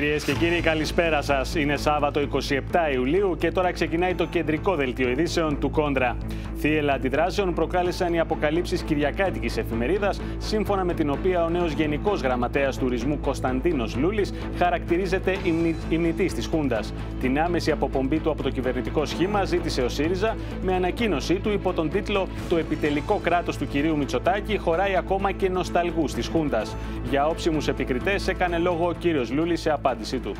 Κυρίες και κύριοι, καλησπέρα σας. Είναι Σάββατο 27 Ιουλίου και τώρα ξεκινάει το κεντρικό δελτίο ειδήσεων του Κόντρα. Θύελα αντιδράσεων προκάλεσαν οι αποκαλύψεις Κυριακάτικης εφημερίδας, σύμφωνα με την οποία ο νέος Γενικός Γραμματέας Τουρισμού Κωνσταντίνος Λούλης χαρακτηρίζεται ημνητή της Χούντας. Την άμεση αποπομπή του από το κυβερνητικό σχήμα ζήτησε ο ΣΥΡΙΖΑ με ανακοίνωσή του υπό τον τίτλο Το επιτελικό κράτος του κυρίου Μητσοτάκη χωράει ακόμα και νοσταλγούς της Χούντας. Για όψιμους επικριτές έκανε λόγο ο κύριος Λούλης σε απάντησή του.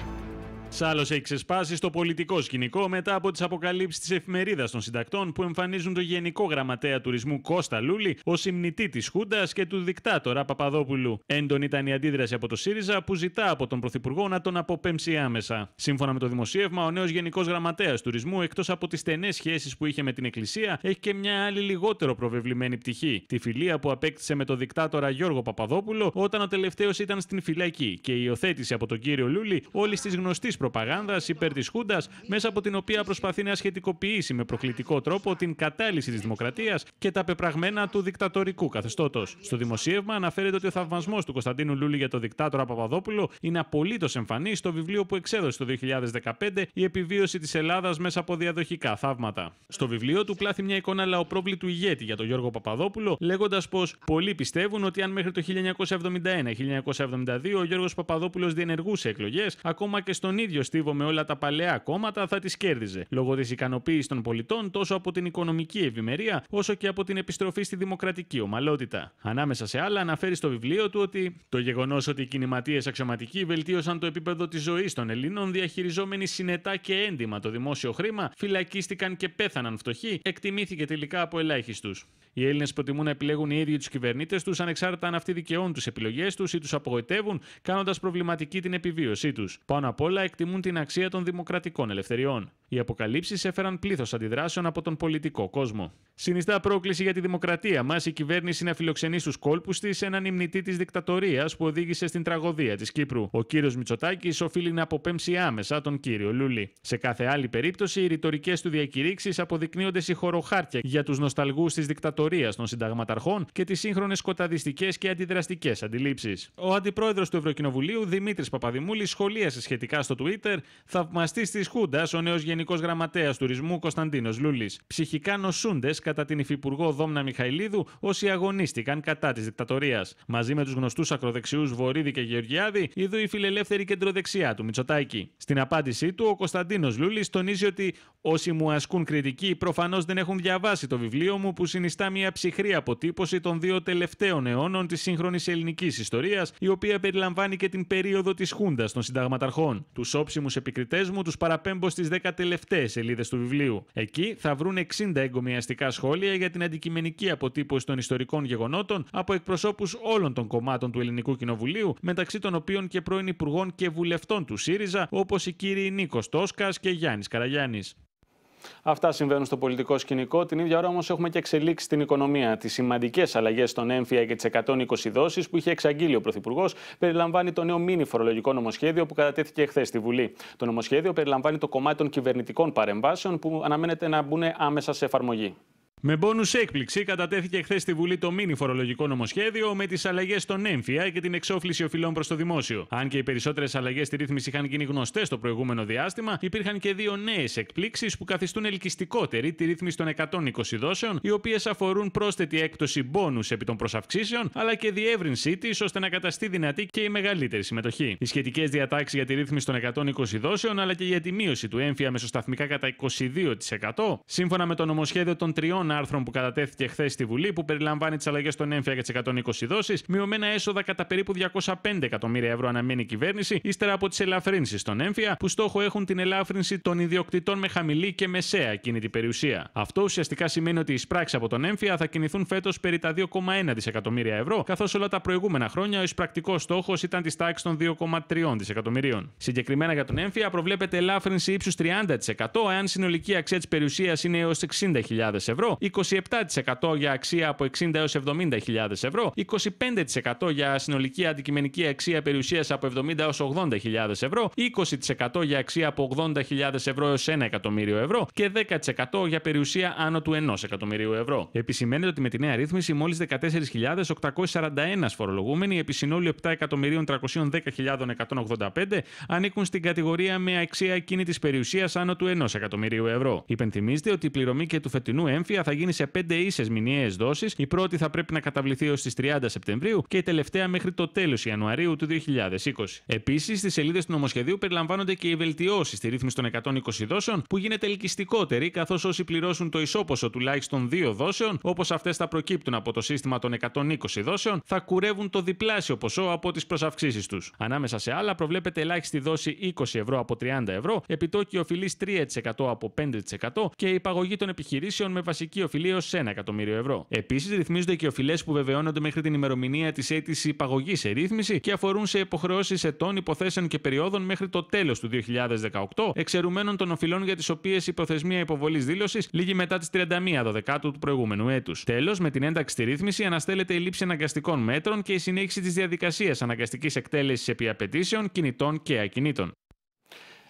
Άλλο έχει ξεσπάσει στο πολιτικό σκηνικό μετά από τις αποκαλύψεις της εφημερίδας των συντακτών που εμφανίζουν το Γενικό Γραμματέα Τουρισμού Κώστα Λούλη ως ημνητή της Χούντας και του δικτάτορα Παπαδόπουλου. Έντονη ήταν η αντίδραση από το ΣΥΡΙΖΑ που ζητά από τον Πρωθυπουργό να τον αποπέμψει άμεσα. Σύμφωνα με το δημοσίευμα, ο νέος Γενικός Γραμματέας Τουρισμού, εκτός από τις στενές σχέσεις που είχε με την Εκκλησία, έχει και μια άλλη λιγότερο προβεβλημένη πτυχή. Τη φιλία που απέκτησε με τον δικτάτορα Γιώργο Παπαδόπουλο όταν ο τελευταίος ήταν στην φυλακή και η υιοθέτηση από τον κύριο Λούλη όλη της γνωστής προπαγάνδας υπέρ της Χούντας, μέσα από την οποία προσπαθεί να σχετικοποιήσει με προκλητικό τρόπο την κατάλυση της δημοκρατίας και τα πεπραγμένα του δικτατορικού καθεστώτος. Στο δημοσίευμα αναφέρεται ότι ο θαυμασμός του Κωνσταντίνου Λούλη για τον δικτάτορα Παπαδόπουλο είναι απολύτως εμφανής στο βιβλίο που εξέδωσε το 2015 Η επιβίωση της Ελλάδας μέσα από διαδοχικά θαύματα. Στο βιβλίο του πλάθει μια εικόνα λαοπρόβλητου ηγέτη για τον Γιώργο Παπαδόπουλο, λέγοντας πως πολλοί πιστεύουν ότι αν μέχρι το 1971-1972 ο Γιώργος Παπαδόπουλος διενεργούσε εκλογές, ακόμα και στον ίδιο στίβο με όλα τα παλαιά κόμματα θα τις κέρδιζε, λόγω της ικανοποίησης των πολιτών τόσο από την οικονομική ευημερία όσο και από την επιστροφή στη δημοκρατική ομαλότητα. Ανάμεσα σε άλλα, αναφέρει στο βιβλίο του ότι το γεγονός ότι οι κινηματίες αξιωματικοί βελτίωσαν το επίπεδο της ζωής των Ελλήνων διαχειριζόμενοι συνετά και έντιμα το δημόσιο χρήμα, φυλακίστηκαν και πέθαναν φτωχοί, εκτιμήθηκε τελικά από ελάχιστους. Οι Έλληνες προτιμούν να επιλέγουν οι ίδιοι τους κυβερνήτες τους, ανεξάρτητα αν αυτοί δικαιώνουν τις επιλογές τους ή τους απογοητεύουν, κάνοντας προβληματική την επιβίωσή τους. Πάνω απ' όλα εκτιμούν την αξία των δημοκρατικών ελευθεριών. Οι αποκαλύψεις έφεραν πλήθος αντιδράσεων από τον πολιτικό κόσμο. Συνιστά πρόκληση για τη δημοκρατία μας η κυβέρνηση να φιλοξενεί στους κόλπους της έναν υμνητή της δικτατορίας που οδήγησε στην τραγωδία της Κύπρου. Ο κύριος Μητσοτάκης οφείλει να αποπέμψει άμεσα τον κύριο Λούλη. Σε κάθε άλλη περίπτωση, οι ρητορικές του διακηρύξεις αποδεικνύονται συγχωροχάρτια για τους νοσταλγούς της δικτατορίας των συνταγματαρχών και τις σύγχρονες σκοταδιστικές και αντιδραστικές αντιλήψεις. Ο αντιπρόεδρος του Ευρωκοινοβουλίου, Δημήτρης Παπαδημούλης, σχολίασε σχετικά στο Twitter θαυμαστής της Χούντας, ο νέος Γενικός Γραμματέας Τουρισμού Κωνσταντίνος Λούλης. Ψυχικά νοσούντες κατά την Υφυπουργό Δόμνα Μιχαηλίδου όσοι αγωνίστηκαν κατά της δικτατορίας. Μαζί με τους γνωστούς ακροδεξιούς Βορύδη και Γεωργιάδη, είδου η φιλελεύθερη κεντροδεξιά του Μιτσοτάκη. Στην απάντησή του, ο Κωνσταντίνος Λούλης τονίζει ότι όσοι μου ασκούν κριτική προφανώς δεν έχουν διαβάσει το βιβλίο μου που συνιστά μια ψυχρή αποτύπωση των δύο τελευταίων αιώνων της σύγχρονης ελληνικής ιστορίας, η οποία περιλαμβάνει και την περίοδο της Χούντας των συνταγματαρχών. Τους όψιμους επικριτές μου τους παραπέμπω στις 10 τελευταίες σελίδες του βιβλίου. Εκεί θα βρουν 60 εγκομιαστικά σχόλια για την αντικειμενική αποτύπωση των ιστορικών γεγονότων από εκπροσώπους όλων των κομμάτων του Ελληνικού Κοινοβουλίου, μεταξύ των οποίων και πρώην υπουργών και βουλευτών του ΣΥΡΙΖΑ, όπως οι κύριοι Νίκος Τόσκας και Γιάννης Καραγιάννης. Αυτά συμβαίνουν στο πολιτικό σκηνικό. Την ίδια ώρα όμως έχουμε και εξελίξει στην οικονομία. Τις σημαντικές αλλαγές στον έμφυα και τις 120 δόσεις που είχε εξαγγείλει ο Πρωθυπουργός περιλαμβάνει το νέο μήνυ φορολογικό νομοσχέδιο που κατατέθηκε χθες στη Βουλή. Το νομοσχέδιο περιλαμβάνει το κομμάτι των κυβερνητικών παρεμβάσεων που αναμένεται να μπουν άμεσα σε εφαρμογή. Με μπόνους έκπληξη κατατέθηκε χθες στη Βουλή το μήνυ φορολογικό νομοσχέδιο με τις αλλαγές στον έμφυα και την εξόφληση οφειλών προς το δημόσιο. Αν και οι περισσότερες αλλαγές στη ρύθμιση είχαν γίνει γνωστές το προηγούμενο διάστημα, υπήρχαν και δύο νέες εκπλήξεις που καθιστούν ελκυστικότερη τη ρύθμιση των 120 δόσεων, οι οποίες αφορούν πρόσθετη έκπτωση μπόνου επί των προσαυξήσεων, αλλά και διεύρυνσή της ώστε να καταστεί δυνατή και η μεγαλύτερη συμμετοχή. Οι σχετικές διατάξεις για τη ρύθμιση των 120 δόσεων, αλλά και για τη μείωση του έμφυα μεσοσταθμικά κατά 22%, σύμφωνα με το νομοσχέδιο των τριών τριών άρθρων που κατατέθηκε χθες στη Βουλή, που περιλαμβάνει τις αλλαγές στον έμφυα για τις 120 δόσεις, μειωμένα έσοδα κατά περίπου 205 εκατομμύρια ευρώ αναμένει η κυβέρνηση, ύστερα από τις ελαφρύνσεις στον έμφυα, που στόχο έχουν την ελάφρυνση των ιδιοκτητών με χαμηλή και μεσαία κινητή περιουσία. Αυτό ουσιαστικά σημαίνει ότι οι εισπράξεις από τον έμφυα θα κινηθούν φέτος περί τα 2,1 δισεκατομμύρια ευρώ, καθώς όλα τα προηγούμενα χρόνια ο εισπρακτικός στόχος ήταν της τάξης των 2,3 δισεκατομμυρίων. Συγκεκριμένα για τον έμφυα προβλέπεται ελάφρυνση ύψους 30% εάν συνολική αξία της περιουσίας είναι έως 60.000 ευρώ, 27% για αξία από 60 έως 70.000 ευρώ, 25% για συνολική αντικειμενική αξία περιουσίας από 70 έως 80.000 ευρώ, 20% για αξία από 80.000 ευρώ έως 1 εκατομμύριο ευρώ και 10% για περιουσία άνω του 1 εκατομμυρίου ευρώ. Επισημαίνεται ότι με τη νέα ρύθμιση μόλις 14.841 φορολογούμενοι επί συνόλου 7.310.185 ανήκουν στην κατηγορία με αξία της περιουσίας άνω του 1 εκατομμυρίου ευρώ. Υπενθυμίζεται ότι η πληρωμή και του φετινού έμφυα θα γίνει σε 5 ίσες μηνιαίες δόσεις. Η πρώτη θα πρέπει να καταβληθεί ως τις 30 Σεπτεμβρίου και η τελευταία μέχρι το τέλος Ιανουαρίου του 2020. Επίσης, στις σελίδες του νομοσχεδίου περιλαμβάνονται και οι βελτιώσεις στη ρύθμιση των 120 δόσεων που γίνεται ελκυστικότερη καθώς όσοι πληρώσουν το ισόποσο τουλάχιστον 2 δόσεων, όπως αυτές θα προκύπτουν από το σύστημα των 120 δόσεων, θα κουρεύουν το διπλάσιο ποσό από τις προσαυξήσεις τους. Ανάμεσα σε άλλα, προβλέπεται ελάχιστη δόση 20 ευρώ από 30 ευρώ, επιτόκιο φιλή 3% από 5% και η υπαγωγή των επιχειρήσεων με βασική οφειλεί έως 1 εκατομμύριο ευρώ. Επίσης, ρυθμίζονται και οφειλές που βεβαιώνονται μέχρι την ημερομηνία της αίτησης υπαγωγής σε ρύθμιση και αφορούν σε υποχρεώσεις ετών, υποθέσεων και περιόδων μέχρι το τέλος του 2018, εξαιρουμένων των οφειλών για τις οποίες η προθεσμία υποβολής δήλωσης λήγει μετά τις 31 Δεκάτου του προηγούμενου έτους. Τέλος, με την ένταξη στη ρύθμιση αναστέλλεται η λήψη αναγκαστικών μέτρων και η συνέχιση της διαδικασίας αναγκαστικής εκτέλεσης επί απαιτήσεων, κινητών και ακινήτων.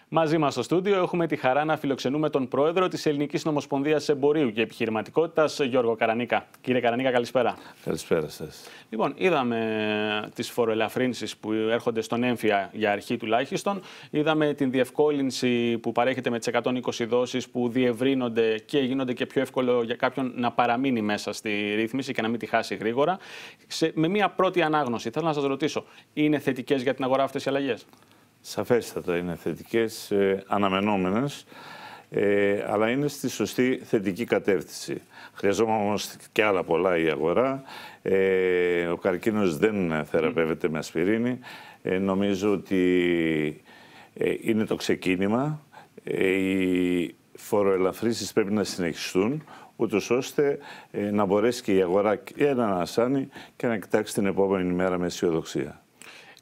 Μαζί μας στο στούντιο έχουμε τη χαρά να φιλοξενούμε τον πρόεδρο της Ελληνικής Νομοσπονδίας Εμπορίου και Επιχειρηματικότητας, Γιώργο Καρανίκα. Κύριε Καρανίκα, καλησπέρα. Καλησπέρα σας. Λοιπόν, είδαμε τις φοροελαφρύνσεις που έρχονται στον έμφυα για αρχή τουλάχιστον. Είδαμε την διευκόλυνση που παρέχεται με τις 120 δόσεις που διευρύνονται και γίνονται και πιο εύκολο για κάποιον να παραμείνει μέσα στη ρύθμιση και να μην τη χάσει γρήγορα. Σε, με μία πρώτη ανάγνωση, θέλω να σας ρωτήσω, είναι θετικές για την αγορά αυτές οι αλλαγές σαφέστατα είναι θετικές, ε, αναμενόμενες, ε, αλλά είναι στη σωστή θετική κατεύθυνση. Χρειαζόμαστε όμως και άλλα πολλά η αγορά. Ε, ο καρκίνος δεν θεραπεύεται με ασπιρίνη. Ε, νομίζω ότι ε, είναι το ξεκίνημα. οι φοροελαφρύσεις πρέπει να συνεχιστούν ούτως ώστε να μπορέσει και η αγορά και να ανασάνει και να κοιτάξει την επόμενη μέρα με αισιοδοξία.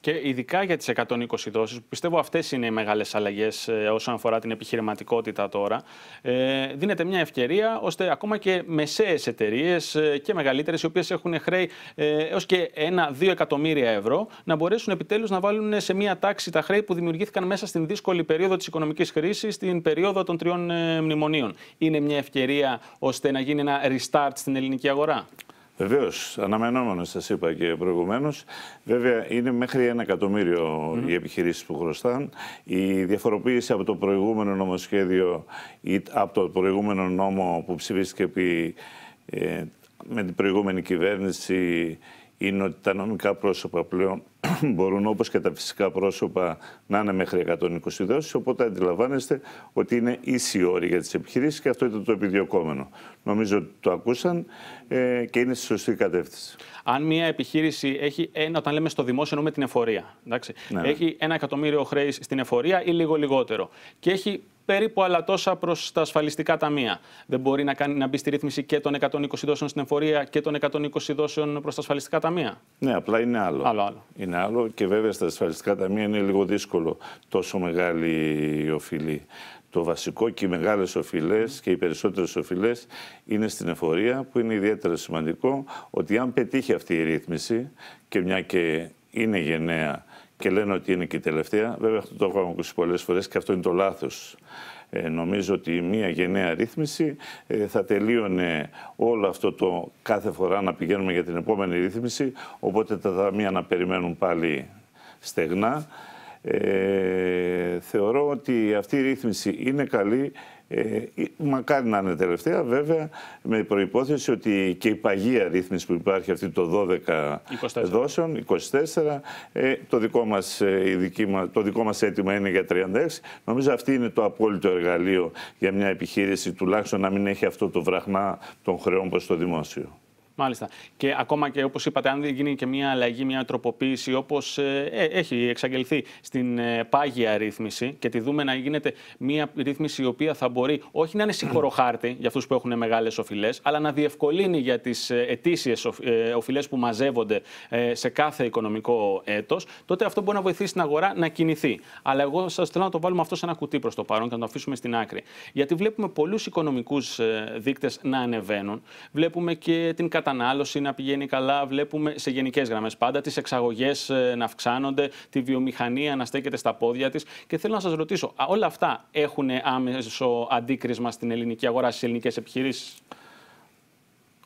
Και ειδικά για τις 120 δόσεις, που πιστεύω αυτές είναι οι μεγάλες αλλαγές ε, όσον αφορά την επιχειρηματικότητα τώρα, ε, δίνεται μια ευκαιρία ώστε ακόμα και μεσαίες εταιρείες ε, και μεγαλύτερες, οι οποίες έχουν χρέη έως και 1-2 εκατομμύρια ευρώ, να μπορέσουν επιτέλους να βάλουν σε μια τάξη τα χρέη που δημιουργήθηκαν μέσα στην δύσκολη περίοδο της οικονομικής κρίση, στην περίοδο των τριών μνημονίων. Είναι μια ευκαιρία ώστε να γίνει ένα restart στην ελληνική αγορά. Βεβαίως, αναμενόμενος, σας είπα και προηγουμένως. Βέβαια, είναι μέχρι ένα εκατομμύριο οι επιχειρήσεις που χρωστάν. Η διαφοροποίηση από το προηγούμενο νομοσχέδιο ή από το προηγούμενο νόμο που ψηφίστηκε επί, ε, με την προηγούμενη κυβέρνηση είναι ότι τα νομικά πρόσωπα πλέον μπορούν όπως και τα φυσικά πρόσωπα να είναι μέχρι 120 δόσεις, οπότε αντιλαμβάνεστε ότι είναι ίση όροι για τις επιχειρήσεις και αυτό ήταν το επιδιωκόμενο. Νομίζω ότι το ακούσαν ε, και είναι στη σωστή κατεύθυνση. Αν μια επιχείρηση έχει, ένα, ε, όταν λέμε στο δημόσιο εννοούμε την εφορία, εντάξει, ναι. έχει ένα εκατομμύριο χρέη στην εφορία ή λίγο λιγότερο και έχει περίπου άλλα τόσα προς τα ασφαλιστικά ταμεία. Δεν μπορεί να, κάνει, να μπει στη ρύθμιση και των 120 δόσεων στην εφορία και των 120 δόσεων προς τα ασφαλιστικά ταμεία. Ναι, απλά είναι άλλο. άλλο, άλλο. Είναι άλλο και βέβαια στα ασφαλιστικά ταμεία είναι λίγο δύσκολο τόσο μεγάλη οφειλή. Το βασικό και οι μεγάλες οφειλές και οι περισσότερες οφειλές είναι στην εφορία που είναι ιδιαίτερα σημαντικό ότι αν πετύχει αυτή η ρύθμιση και μια και είναι γενναία και λένε ότι είναι και η τελευταία. Βέβαια, αυτό το έχω ακούσει πολλές φορές και αυτό είναι το λάθος. Ε, νομίζω ότι μία γενναία ρύθμιση ε, θα τελείωνε όλο αυτό το κάθε φορά να πηγαίνουμε για την επόμενη ρύθμιση, οπότε τα δαμεία να περιμένουν πάλι στεγνά. Ε, θεωρώ ότι αυτή η ρύθμιση είναι καλή, ε, ε, μακάρι να είναι τελευταία, βέβαια με προπόθεση ότι και η παγία ρύθμιση που υπάρχει αυτή το 12 24. δόσεων, 24, ε, το, δικό μας, ε, η το δικό μας αίτημα είναι για 36. Νομίζω αυτή είναι το απόλυτο εργαλείο για μια επιχείρηση τουλάχιστον να μην έχει αυτό το βραχμά των χρεών προς το δημόσιο. Μάλιστα. Και ακόμα και όπως είπατε, αν δεν γίνει και μια αλλαγή, μια τροποποίηση, όπως ε, ε, έχει εξαγγελθεί στην ε, πάγια ρύθμιση και τη δούμε να γίνεται μια ρύθμιση η οποία θα μπορεί όχι να είναι συγχωροχάρτη για αυτούς που έχουν μεγάλες οφειλές, αλλά να διευκολύνει για τις ετήσιε οφειλές που μαζεύονται σε κάθε οικονομικό έτος, τότε αυτό μπορεί να βοηθήσει την αγορά να κινηθεί. Αλλά εγώ σας θέλω να το βάλουμε αυτό σε ένα κουτί προς το παρόν και να το αφήσουμε στην άκρη. Γιατί βλέπουμε πολλούς οικονομικούς δείκτες να ανεβαίνουν. Βλέπουμε και την κατανάλωση να πηγαίνει καλά, βλέπουμε σε γενικές γραμμές πάντα τις εξαγωγές ε, να αυξάνονται, τη βιομηχανία να στέκεται στα πόδια της. Και θέλω να σας ρωτήσω, όλα αυτά έχουν άμεσο αντίκρισμα στην ελληνική αγορά, στις ελληνικές επιχειρήσεις.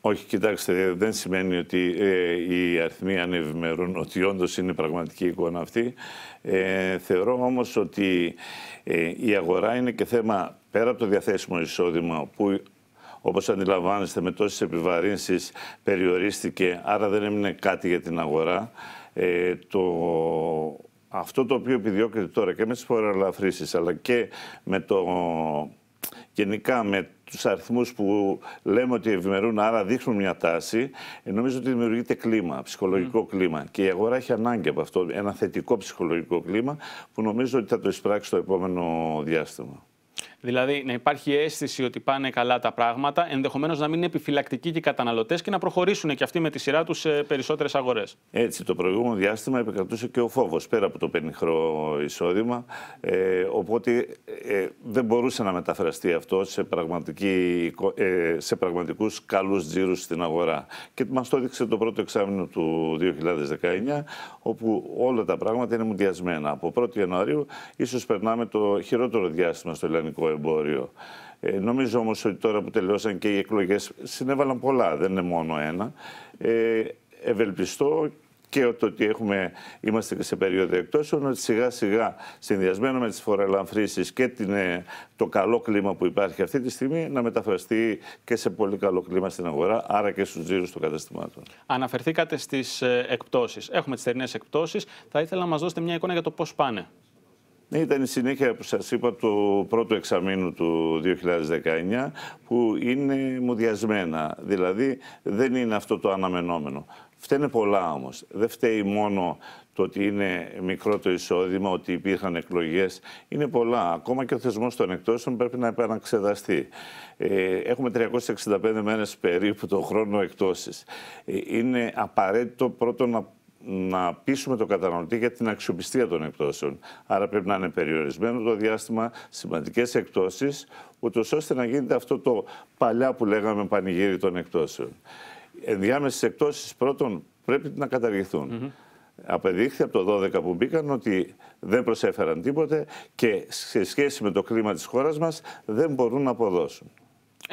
Όχι, κοιτάξτε, δεν σημαίνει ότι ε, οι αριθμοί ανεβημερούν, ότι όντως είναι πραγματική εικόνα αυτή. Ε, θεωρώ όμως ότι ε, η αγορά είναι και θέμα πέρα από το διαθέσιμο εισόδημα όπως αντιλαμβάνεστε με τόσες επιβαρύνσεις περιορίστηκε, άρα δεν έμεινε κάτι για την αγορά. Ε, το αυτό το οποίο επιδιώκεται τώρα και με τις φοροελαφρύσεις αλλά και με το γενικά με τους αριθμούς που λέμε ότι ευημερούν, άρα δείχνουν μια τάση, ε, νομίζω ότι δημιουργείται κλίμα, ψυχολογικό κλίμα. Και η αγορά έχει ανάγκη από αυτό, ένα θετικό ψυχολογικό κλίμα που νομίζω ότι θα το εισπράξει στο επόμενο διάστημα. Δηλαδή να υπάρχει αίσθηση ότι πάνε καλά τα πράγματα, ενδεχομένως να μην είναι επιφυλακτικοί και οι καταναλωτές και να προχωρήσουν και αυτοί με τη σειρά τους σε περισσότερες αγορές. Έτσι, το προηγούμενο διάστημα επικρατούσε και ο φόβος πέρα από το πενιχρό εισόδημα. Ε, οπότε ε, δεν μπορούσε να μεταφραστεί αυτό σε, πραγματική, ε, σε πραγματικούς καλούς τζίρους στην αγορά. Και μας το έδειξε το πρώτο εξάμεινο του 2019, όπου όλα τα πράγματα είναι μουδιασμένα. Από 1η Ιανουαρίου ίσως περνάμε το χειρότερο διάστημα στο ελληνικό εμπόριο. Ε, νομίζω όμως ότι τώρα που τελειώσαν και οι εκλογές συνέβαλαν πολλά, δεν είναι μόνο ένα. Ε, ευελπιστώ και το ότι έχουμε, είμαστε σε περίοδο εκτό ότι σιγά σιγά συνδυασμένο με τις φορελαμφρήσει και την, ε, το καλό κλίμα που υπάρχει αυτή τη στιγμή να μεταφραστεί και σε πολύ καλό κλίμα στην αγορά, άρα και στους τζίρους των καταστημάτων. Αναφερθήκατε στις ε, εκπτώσει. Έχουμε τις θερινές εκπτώσει. Θα ήθελα να μας δώσετε μια εικόνα για το πώς πάνε. Ναι, ήταν η συνέχεια που σας είπα του πρώτου εξαμήνου του 2019 που είναι μουδιασμένα. Δηλαδή δεν είναι αυτό το αναμενόμενο. Φταίνε πολλά όμως. Δεν φταίει μόνο το ότι είναι μικρό το εισόδημα, ότι υπήρχαν εκλογές. Είναι πολλά. Ακόμα και ο θεσμός των εκτόσεων πρέπει να επαναξεδαστεί. Ε, έχουμε 365 μέρες περίπου το χρόνο εκτόσει. είναι απαραίτητο πρώτον να να πείσουμε τον καταναλωτή για την αξιοπιστία των εκπτώσεων. Άρα πρέπει να είναι περιορισμένο το διάστημα, σημαντικές εκπτώσεις, ούτως ώστε να γίνεται αυτό το παλιά που λέγαμε πανηγύρι των εκπτώσεων. Ενδιάμεσες εκπτώσεις πρώτον πρέπει να καταργηθούν. Mm απεδείχθη από το 12 που μπήκαν ότι δεν προσέφεραν τίποτε και σε σχέση με το κλίμα της χώρας μας δεν μπορούν να αποδώσουν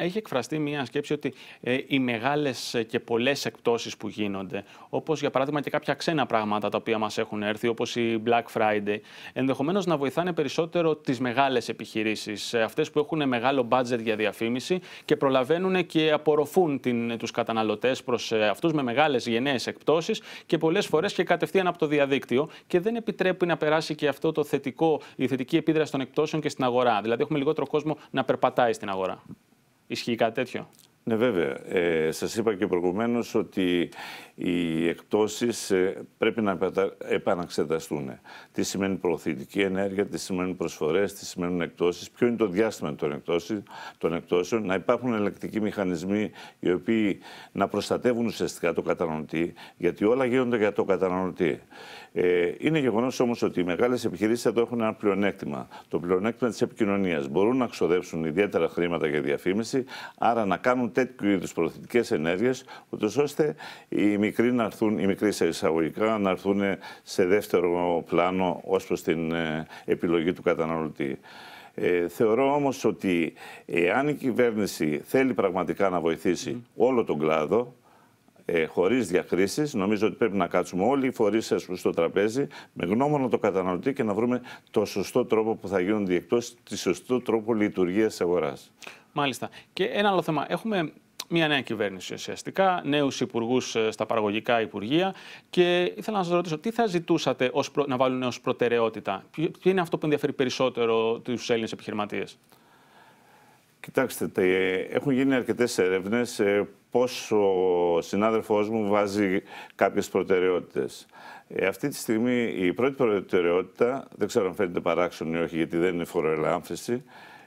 έχει εκφραστεί μια σκέψη ότι ε, οι μεγάλες ε, και πολλές εκπτώσεις που γίνονται, όπως για παράδειγμα και κάποια ξένα πράγματα τα οποία μας έχουν έρθει, όπως η Black Friday, ενδεχομένως να βοηθάνε περισσότερο τις μεγάλες επιχειρήσεις, ε, αυτές που έχουν μεγάλο budget για διαφήμιση και προλαβαίνουν και απορροφούν τους καταναλωτές προς αυτούς με μεγάλες γενναίες εκπτώσεις και πολλές φορές και κατευθείαν από το διαδίκτυο και δεν επιτρέπει να περάσει και αυτό το θετικό, η θετική επίδραση των εκπτώσεων και στην αγορά. Δηλαδή, έχουμε λιγότερο κόσμο να περπατάει στην αγορά. Ισχύει κάτι τέτοιο. Ναι, βέβαια. Ε, σας είπα και προηγουμένως ότι οι εκτόσεις ε, πρέπει να επαναξεταστούν. Τι σημαίνει προωθητική ενέργεια, τι σημαίνουν προσφορές, τι σημαίνουν εκτόσεις, ποιο είναι το διάστημα των, εκτόσεων, των εκτόσεων, να υπάρχουν ελεκτικοί μηχανισμοί οι οποίοι να προστατεύουν ουσιαστικά το καταναλωτή, γιατί όλα γίνονται για το καταναλωτή. Ε, είναι γεγονός όμως ότι οι μεγάλες επιχειρήσεις εδώ έχουν ένα πλεονέκτημα. Το πλεονέκτημα της επικοινωνίας. Μπορούν να ξοδέψουν ιδιαίτερα χρήματα για διαφήμιση, άρα να κάνουν τέτοιου είδους προωθητικές ενέργειες, ούτως ώστε οι μικροί, να έρθουν, οι μικροί σε εισαγωγικά να έρθουν σε δεύτερο πλάνο ως προς την ε, επιλογή του καταναλωτή. Ε, θεωρώ όμως ότι εάν η κυβέρνηση θέλει πραγματικά να βοηθήσει όλο τον κλάδο, ε, χωρίς διακρίσεις. Νομίζω ότι πρέπει να κάτσουμε όλοι οι φορείς στο τραπέζι με γνώμονα το καταναλωτή και να βρούμε το σωστό τρόπο που θα γίνουν οι εκτό τη σωστό τρόπο λειτουργίας της αγοράς. Μάλιστα. Και ένα άλλο θέμα. Έχουμε μια νέα κυβέρνηση ουσιαστικά, νέους υπουργούς ε, στα παραγωγικά υπουργεία. Και ήθελα να σας ρωτήσω, τι θα ζητούσατε ως να βάλουν ως προτεραιότητα, Ποιο είναι αυτό που ενδιαφέρει περισσότερο τους Έλληνες επιχειρηματίες. Κοιτάξτε, ε, έχουν γίνει αρκετές έρευνες ε, πώ ο συνάδελφο μου βάζει κάποιες προτεραιότητες. Ε, αυτή τη στιγμή η πρώτη προτεραιότητα, δεν ξέρω αν φαίνεται παράξενο ή όχι γιατί δεν είναι φοροελάμφιση,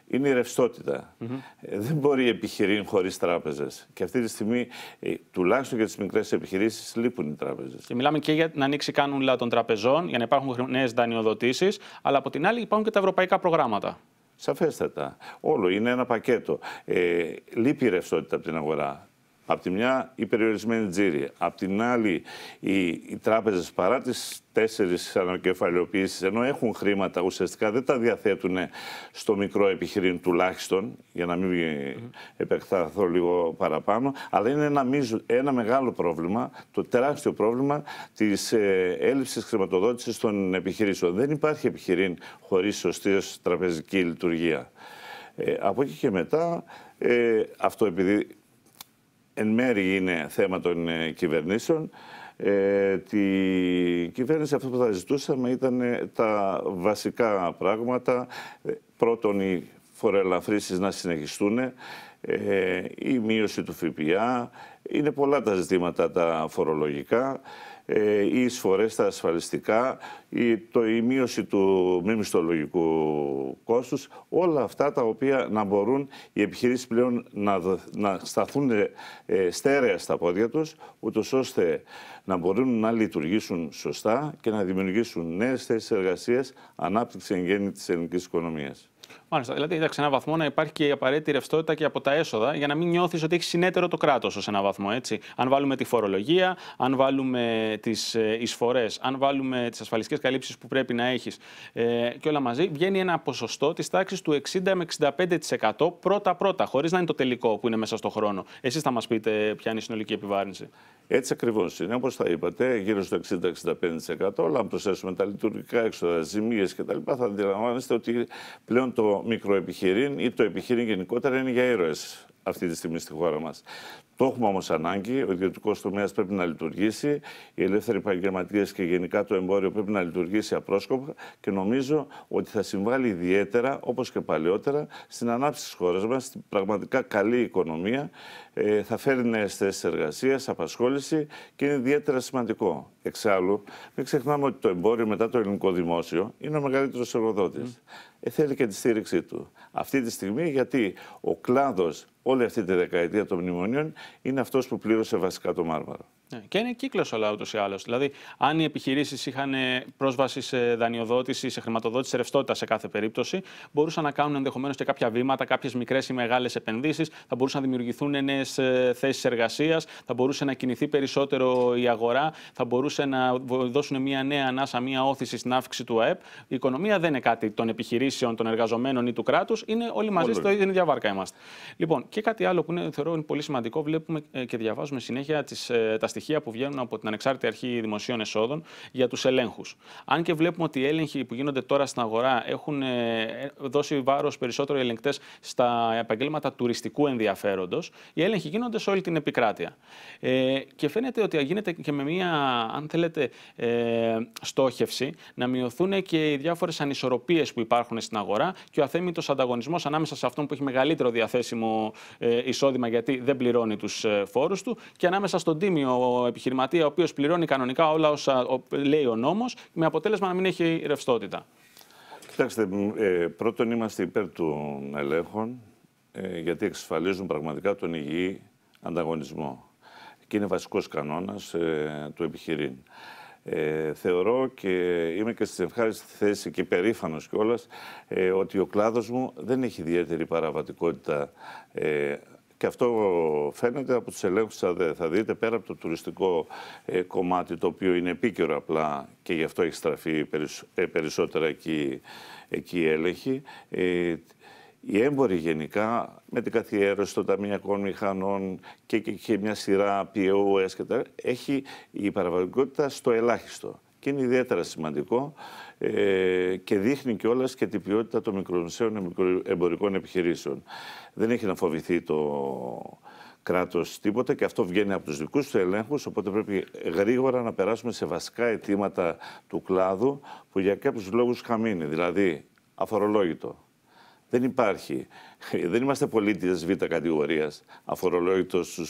είναι η ρευστότητα. Mm -hmm. ε, δεν μπορεί η επιχειρήν χωρίς τράπεζες. Και αυτή τη στιγμή, ε, τουλάχιστον για τις μικρές επιχειρήσεις, λείπουν οι τράπεζες. Και μιλάμε και για να ανοίξει κάνουλα των τραπεζών, για να υπάρχουν νέες δανειοδοτήσεις, αλλά από την άλλη υπάρχουν και τα ευρωπαϊκά προγράμματα. Σαφέστατα. Όλο είναι ένα πακέτο. Ε, λείπει η ρευστότητα από την αγορά. Απ' τη μια η περιορισμένη τζίρια. Απ' την άλλη οι, οι τράπεζες παρά τις τέσσερις ανακεφαλαιοποιήσεις ενώ έχουν χρήματα ουσιαστικά δεν τα διαθέτουν στο μικρό επιχειρήν τουλάχιστον για να μην επεκταθώ λίγο παραπάνω αλλά είναι ένα, μεγάλο πρόβλημα, το τεράστιο πρόβλημα της ε, έλλειψης χρηματοδότησης των επιχειρήσεων. Δεν υπάρχει επιχειρήν χωρίς σωστή τραπεζική λειτουργία. Ε, από εκεί και μετά, ε, αυτό επειδή εν μέρη είναι θέμα των ε, κυβερνήσεων. Ε, τη κυβέρνηση αυτό που θα ζητούσαμε ήταν ε, τα βασικά πράγματα. Ε, πρώτον, οι φορελαφρύσεις να συνεχιστούν, η μείωση του ΦΠΑ. Είναι πολλά τα ζητήματα τα φορολογικά. Ε, οι εισφορές στα ασφαλιστικά, η, το, η μείωση του μη μισθολογικού κόστους, όλα αυτά τα οποία να μπορούν οι επιχειρήσεις πλέον να, να σταθούν ε, ε, στέρεα στα πόδια τους, ούτως ώστε να μπορούν να λειτουργήσουν σωστά και να δημιουργήσουν νέες θέσεις εργασίας ανάπτυξη εν γέννη της ελληνικής οικονομίας. Μάλιστα. Δηλαδή, εντάξει, σε έναν βαθμό να υπάρχει και η απαραίτητη ρευστότητα και από τα έσοδα για να μην νιώθεις ότι έχεις συνέτερο το κράτος ως ένα βαθμό. Έτσι. Αν βάλουμε τη φορολογία, αν βάλουμε τις ε, εισφορές, αν βάλουμε τις ασφαλιστικές καλύψεις που πρέπει να έχεις ε, και όλα μαζί, βγαίνει ένα ποσοστό της τάξης του 60 με 65% πρώτα-πρώτα, χωρίς να είναι το τελικό που είναι μέσα στον χρόνο. Εσείς θα μας πείτε ποια είναι η συνολική επιβάρυνση. Έτσι ακριβώς είναι, όπως θα είπατε, γύρω στο 60-65%. Αλλά αν προσθέσουμε τα λειτουργικά έξοδα, ζημίες κτλ., θα αντιλαμβάνεστε ότι πλέον το μικροεπιχειρην ή το επιχειρήν γενικότερα είναι για ήρωες αυτή τη στιγμή στη χώρα μας. Το έχουμε όμως ανάγκη, ο ιδιωτικός τομέας πρέπει να λειτουργήσει, οι ελεύθεροι επαγγελματίες και γενικά το εμπόριο πρέπει να λειτουργήσει απρόσκοπτα και νομίζω ότι θα συμβάλλει ιδιαίτερα, όπως και παλαιότερα, στην ανάπτυξη της χώρας μας, στην πραγματικά καλή οικονομία, ε, θα φέρει νέες θέσεις εργασίας, απασχόληση και είναι ιδιαίτερα σημαντικό. Εξάλλου, μην ξεχνάμε ότι το εμπόριο μετά το ελληνικό δημόσιο είναι ο μεγαλύτερος εργοδότης. Mm. Ε, θέλει και τη στήριξή του. Αυτή τη στιγμή, γιατί ο κλάδος όλη αυτή τη δεκαετία των μνημονίων είναι αυτός που πλήρωσε βασικά το Μάρμαρο. Ναι, και είναι κύκλος όλα ούτως ή άλλως. Δηλαδή, αν οι επιχειρήσεις είχαν ε, πρόσβαση σε δανειοδότηση, σε χρηματοδότηση, σε ρευστότητα σε κάθε περίπτωση, μπορούσαν να κάνουν ενδεχομένως και κάποια βήματα, κάποιες μικρές ή μεγάλες επενδύσεις, θα μπορούσαν να δημιουργηθούν νέες θέσεις εργασίας, θα μπορούσε να κινηθεί περισσότερο η αγορά, θα μπορούσε να δώσουν μια νέα ανάσα, μια όθηση στην αύξηση του ΑΕΠ. Η οικονομία δεν είναι κάτι των επιχειρήσεων, των εργαζομένων ή του κράτους, είναι όλοι μαζί στο ίδιο βάρκα είμαστε. Λοιπόν, και κάτι άλλο που είναι, θεωρώ είναι πολύ σημαντικό, βλέπουμε ε, και διαβάζουμε συνέχεια τις, ε, τα στοιχεία στοιχεία που βγαίνουν από την ανεξάρτητη αρχή δημοσίων εσόδων για τους ελέγχους. Αν και βλέπουμε ότι οι έλεγχοι που γίνονται τώρα στην αγορά έχουν ε, δώσει βάρος περισσότερο οι ελεγκτές στα επαγγέλματα τουριστικού ενδιαφέροντος, οι έλεγχοι γίνονται σε όλη την επικράτεια. Ε, και φαίνεται ότι γίνεται και με μία, αν θέλετε, ε, στόχευση να μειωθούν και οι διάφορες ανισορροπίες που υπάρχουν στην αγορά και ο αθέμητος ανταγωνισμός ανάμεσα σε αυτόν που έχει μεγαλύτερο διαθέσιμο ε, εισόδημα γιατί δεν πληρώνει τους φόρους του και ανάμεσα στον τίμιο επιχειρηματία ο οποίος πληρώνει κανονικά όλα όσα λέει ο νόμος, με αποτέλεσμα να μην έχει ρευστότητα. Κοιτάξτε, ε, πρώτον είμαστε υπέρ των ελέγχων, ε, γιατί εξασφαλίζουν πραγματικά τον υγιή ανταγωνισμό. Και είναι βασικός κανόνας ε, του επιχειρήν. θεωρώ και είμαι και στην ευχάριστη θέση και περήφανος κιόλας ε, ότι ο κλάδος μου δεν έχει ιδιαίτερη παραβατικότητα και αυτό φαίνεται από τους ελέγχους θα, θα δείτε πέρα από το τουριστικό ε, κομμάτι το οποίο είναι επίκαιρο απλά και γι' αυτό έχει στραφεί ε, περισσότερα εκεί, εκεί η έλεγχη. Ε, οι έμποροι γενικά με την καθιέρωση των ταμιακών μηχανών και, και, μια σειρά POS και έχει η παραγωγικότητα στο ελάχιστο. Και είναι ιδιαίτερα σημαντικό ε, και δείχνει κιόλας και την ποιότητα των μικρομεσαίων εμπορικών επιχειρήσεων. Δεν έχει να φοβηθεί το κράτος τίποτα και αυτό βγαίνει από τους δικούς του ελέγχους. Οπότε πρέπει γρήγορα να περάσουμε σε βασικά αιτήματα του κλάδου που για κάποιους λόγους χαμείνει. Δηλαδή, αφορολόγητο. Δεν υπάρχει. Δεν είμαστε πολίτες β' κατηγορίας. Αφορολόγητος στους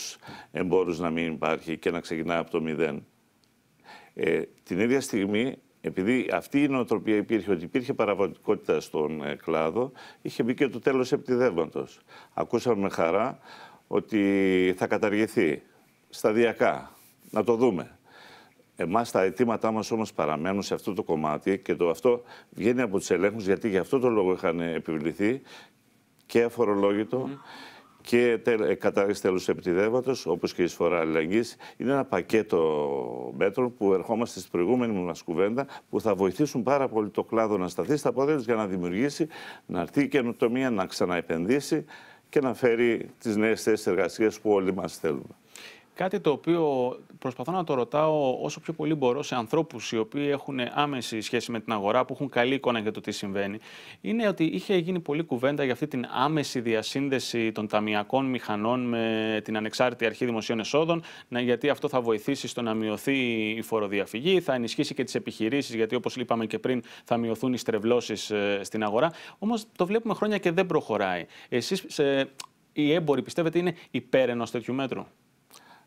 εμπόρους να μην υπάρχει και να ξεκινάει από το μηδέν. Ε, την ίδια στιγμή επειδή αυτή η νοοτροπία υπήρχε, ότι υπήρχε παραγωγικότητα στον ε, κλάδο, είχε μπει και το τέλος επιτιδεύματος. Ακούσαμε με χαρά ότι θα καταργηθεί σταδιακά. Να το δούμε. Εμάς τα αιτήματά μας όμως παραμένουν σε αυτό το κομμάτι και το αυτό βγαίνει από τους ελέγχους γιατί γι' αυτό το λόγο είχαν επιβληθεί και αφορολόγητο και ε, κατάργηση ε, τέλου επιτιδεύματος, όπως και η εισφορά αλληλεγγύης, είναι ένα πακέτο μέτρων που ερχόμαστε στην προηγούμενη μας κουβέντα που θα βοηθήσουν πάρα πολύ το κλάδο να σταθεί στα πόδια για να δημιουργήσει, να έρθει η καινοτομία, να ξαναεπενδύσει και να φέρει τις νέες θέσεις εργασίας που όλοι μας θέλουμε. Κάτι το οποίο προσπαθώ να το ρωτάω όσο πιο πολύ μπορώ σε ανθρώπους οι οποίοι έχουν άμεση σχέση με την αγορά, που έχουν καλή εικόνα για το τι συμβαίνει, είναι ότι είχε γίνει πολλή κουβέντα για αυτή την άμεση διασύνδεση των ταμιακών μηχανών με την ανεξάρτητη αρχή δημοσίων εσόδων, γιατί αυτό θα βοηθήσει στο να μειωθεί η φοροδιαφυγή, θα ενισχύσει και τις επιχειρήσεις, γιατί όπως είπαμε και πριν, θα μειωθούν οι στρεβλώσεις ε, στην αγορά. Όμως το βλέπουμε χρόνια και δεν προχωράει. Εσείς, οι έμποροι, πιστεύετε είναι υπέρ ενός τέτοιου μέτρου.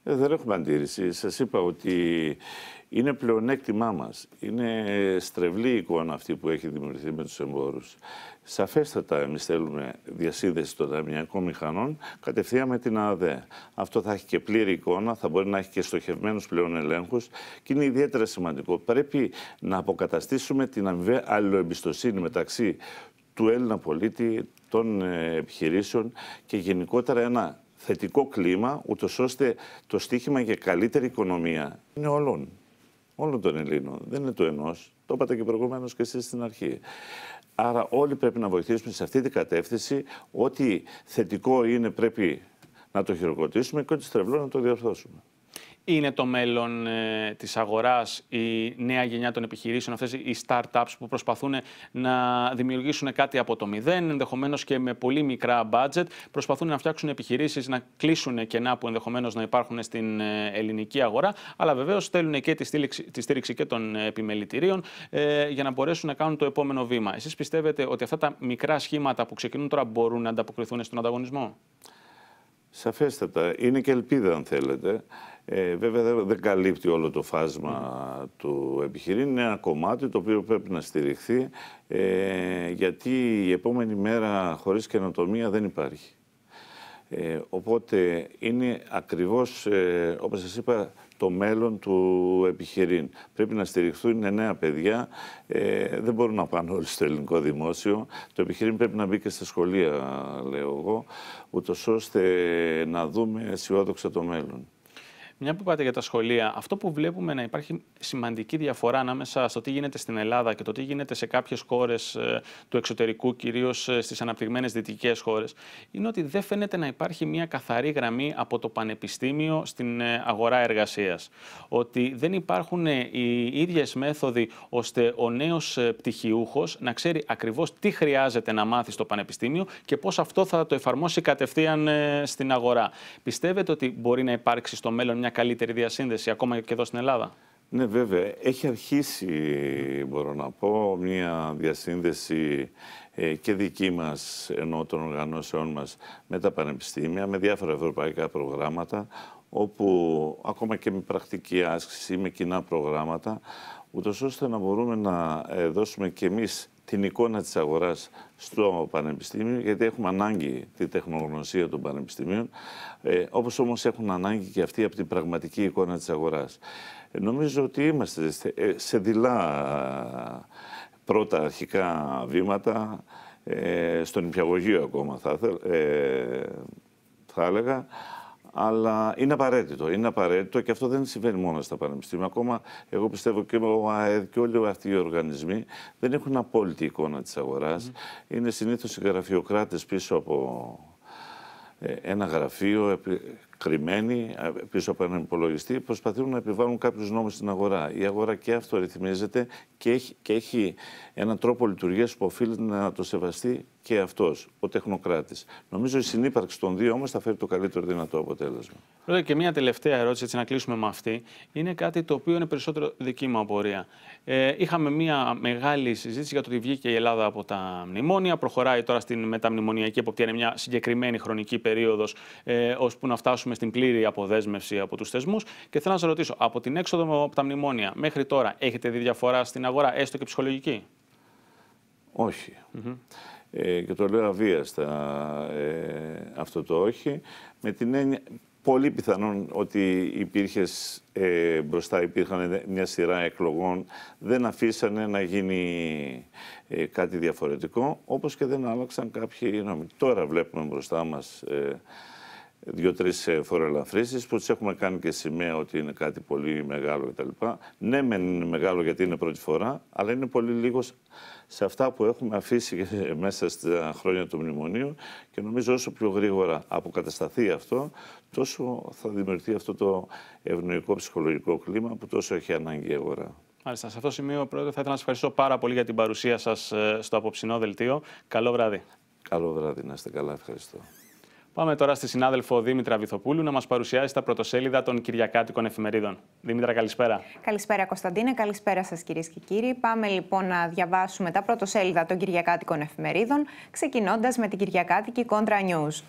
Ε, δεν έχουμε αντίρρηση. Σας είπα ότι είναι πλεονέκτημά μας. Είναι στρεβλή η εικόνα αυτή που έχει δημιουργηθεί με τους εμπόρους. Σαφέστατα εμείς θέλουμε διασύνδεση των ταμιακών μηχανών κατευθείαν με την ΑΔΕ. Αυτό θα έχει και πλήρη εικόνα, θα μπορεί να έχει και στοχευμένους πλέον ελέγχους και είναι ιδιαίτερα σημαντικό. Πρέπει να αποκαταστήσουμε την αμοιβαία αλληλοεμπιστοσύνη μεταξύ του Έλληνα πολίτη, των ε, επιχειρήσεων και γενικότερα ένα θετικό κλίμα, ούτως ώστε το στίχημα για καλύτερη οικονομία είναι όλων. Όλων των Ελλήνων. Δεν είναι του ενός. Το είπατε και προηγουμένως και εσείς στην αρχή. Άρα όλοι πρέπει να βοηθήσουμε σε αυτή την κατεύθυνση. Ό,τι θετικό είναι πρέπει να το χειροκροτήσουμε και ό,τι στρεβλό να το διορθώσουμε είναι το μέλλον ε, της αγοράς, η νέα γενιά των επιχειρήσεων, αυτές οι startups που προσπαθούν να δημιουργήσουν κάτι από το μηδέν, ενδεχομένως και με πολύ μικρά budget, προσπαθούν να φτιάξουν επιχειρήσεις, να κλείσουν κενά που ενδεχομένως να υπάρχουν στην ε, ελληνική αγορά, αλλά βεβαίως θέλουν και τη στήριξη, τη στήριξη και των επιμελητηρίων ε, για να μπορέσουν να κάνουν το επόμενο βήμα. Εσείς πιστεύετε ότι αυτά τα μικρά σχήματα που ξεκινούν τώρα μπορούν να ανταποκριθούν στον ανταγωνισμό? Σαφέστατα. Είναι και ελπίδα αν θέλετε. Ε, βέβαια δεν καλύπτει όλο το φάσμα του επιχειρήν. Είναι ένα κομμάτι το οποίο πρέπει να στηριχθεί ε, γιατί η επόμενη μέρα χωρίς καινοτομία δεν υπάρχει. Ε, οπότε είναι ακριβώς, ε, όπως σας είπα, το μέλλον του επιχειρήν. Πρέπει να στηριχθούν νέα παιδιά. Ε, δεν μπορούν να πάνε όλοι στο ελληνικό δημόσιο. Το επιχειρήν πρέπει να μπει και στα σχολεία, λέω εγώ, ούτως ώστε να δούμε αισιόδοξα το μέλλον. Μια που είπατε για τα σχολεία, αυτό που βλέπουμε να υπάρχει σημαντική διαφορά ανάμεσα στο τι γίνεται στην Ελλάδα και το τι γίνεται σε κάποιες χώρες ε, του εξωτερικού, κυρίως ε, στις αναπτυγμένες δυτικές χώρες, είναι ότι δεν φαίνεται να υπάρχει μια καθαρή γραμμή από το πανεπιστήμιο στην ε, αγορά εργασίας. Ότι δεν υπάρχουν οι ίδιες μέθοδοι ώστε ο νέος πτυχιούχος να ξέρει ακριβώς τι χρειάζεται να μάθει στο πανεπιστήμιο και πώς αυτό θα το εφαρμόσει κατευθείαν στην αγορά. Πιστεύετε ότι μπορεί να υπάρξει στο μέλλον μια καλύτερη διασύνδεση, ακόμα και εδώ στην Ελλάδα. Ναι, βέβαια. Έχει αρχίσει, μπορώ να πω, μια διασύνδεση ε, και δική μας, ενώ των οργανώσεών μας, με τα πανεπιστήμια, με διάφορα ευρωπαϊκά προγράμματα, όπου ακόμα και με πρακτική άσκηση, με κοινά προγράμματα, ούτως ώστε να μπορούμε να ε, δώσουμε και εμείς την εικόνα της αγοράς στο Πανεπιστήμιο, γιατί έχουμε ανάγκη τη τεχνογνωσία των Πανεπιστημίων, ε, όπως όμως έχουν ανάγκη και αυτοί από την πραγματική εικόνα της αγοράς. Ε, νομίζω ότι είμαστε σε ε, δειλά πρώτα αρχικά βήματα, ε, στον υπηαγωγείο ακόμα θα, ε, θα έλεγα, αλλά είναι απαραίτητο. Είναι απαραίτητο και αυτό δεν συμβαίνει μόνο στα πανεπιστήμια. Ακόμα, εγώ πιστεύω και ο ΑΕΔ και όλοι αυτοί οι οργανισμοί δεν έχουν απόλυτη εικόνα της αγοράς. Mm. Είναι συνήθως οι γραφειοκράτες πίσω από ε, ένα γραφείο κρυμμένοι πίσω από έναν υπολογιστή, προσπαθούν να επιβάλλουν κάποιους νόμους στην αγορά. Η αγορά και αυτό ρυθμίζεται και έχει, και έχει έναν τρόπο λειτουργίας που οφείλει να το σεβαστεί και αυτός, ο τεχνοκράτης. Νομίζω η συνύπαρξη των δύο όμως θα φέρει το καλύτερο δυνατό αποτέλεσμα. Πρώτα και μια τελευταία ερώτηση, έτσι να κλείσουμε με αυτή. Είναι κάτι το οποίο είναι περισσότερο δική μου απορία. Ε, είχαμε μια μεγάλη συζήτηση για το ότι βγήκε η Ελλάδα από τα μνημόνια. Προχωράει τώρα στην μεταμνημονιακή εποπτεία, είναι μια συγκεκριμένη χρονική περίοδος, ε, ώσπου να φτάσουμε στην πλήρη αποδέσμευση από τους θεσμούς. Και θέλω να σας ρωτήσω, από την έξοδο από τα μνημόνια μέχρι τώρα, έχετε δει διαφορά στην αγορά, έστω και ψυχολογική. Όχι. Ε, και το λέω αβίαστα ε, αυτό το όχι, με την έννοια πολύ πιθανόν ότι υπήρχε ε, μπροστά υπήρχαν μια σειρά εκλογών, δεν αφήσανε να γίνει κάτι διαφορετικό, όπως και δεν άλλαξαν κάποιοι νόμοι. Τώρα βλέπουμε μπροστά μας δύο-τρει ε, φοροελαφρύνσεις που τις έχουμε κάνει και σημαία ότι είναι κάτι πολύ μεγάλο κτλ. Ναι, μεν είναι μεγάλο γιατί είναι πρώτη φορά, αλλά είναι πολύ λίγος σε αυτά που έχουμε αφήσει μέσα στα χρόνια του μνημονίου και νομίζω όσο πιο γρήγορα αποκατασταθεί αυτό, τόσο θα δημιουργηθεί αυτό το ευνοϊκό ψυχολογικό κλίμα που τόσο έχει ανάγκη η αγορά. Μάλιστα. Σε αυτό το σημείο, Πρόεδρε, θα ήθελα να σας ευχαριστώ πάρα πολύ για την παρουσία σας ε, στο απόψινό δελτίο. Καλό βράδυ. Καλό βράδυ, να είστε καλά. Ευχαριστώ. Πάμε τώρα στη συνάδελφο Δήμητρα Βυθοπούλου να μας παρουσιάσει τα πρωτοσέλιδα των Κυριακάτικων εφημερίδων. Δήμητρα, καλησπέρα. Καλησπέρα, Κωνσταντίνε. Καλησπέρα σας, κυρίες και κύριοι. Πάμε λοιπόν να διαβάσουμε τα πρωτοσέλιδα των Κυριακάτικων εφημερίδων, ξεκινώντας με την Κυριακάτικη Κόντρα News.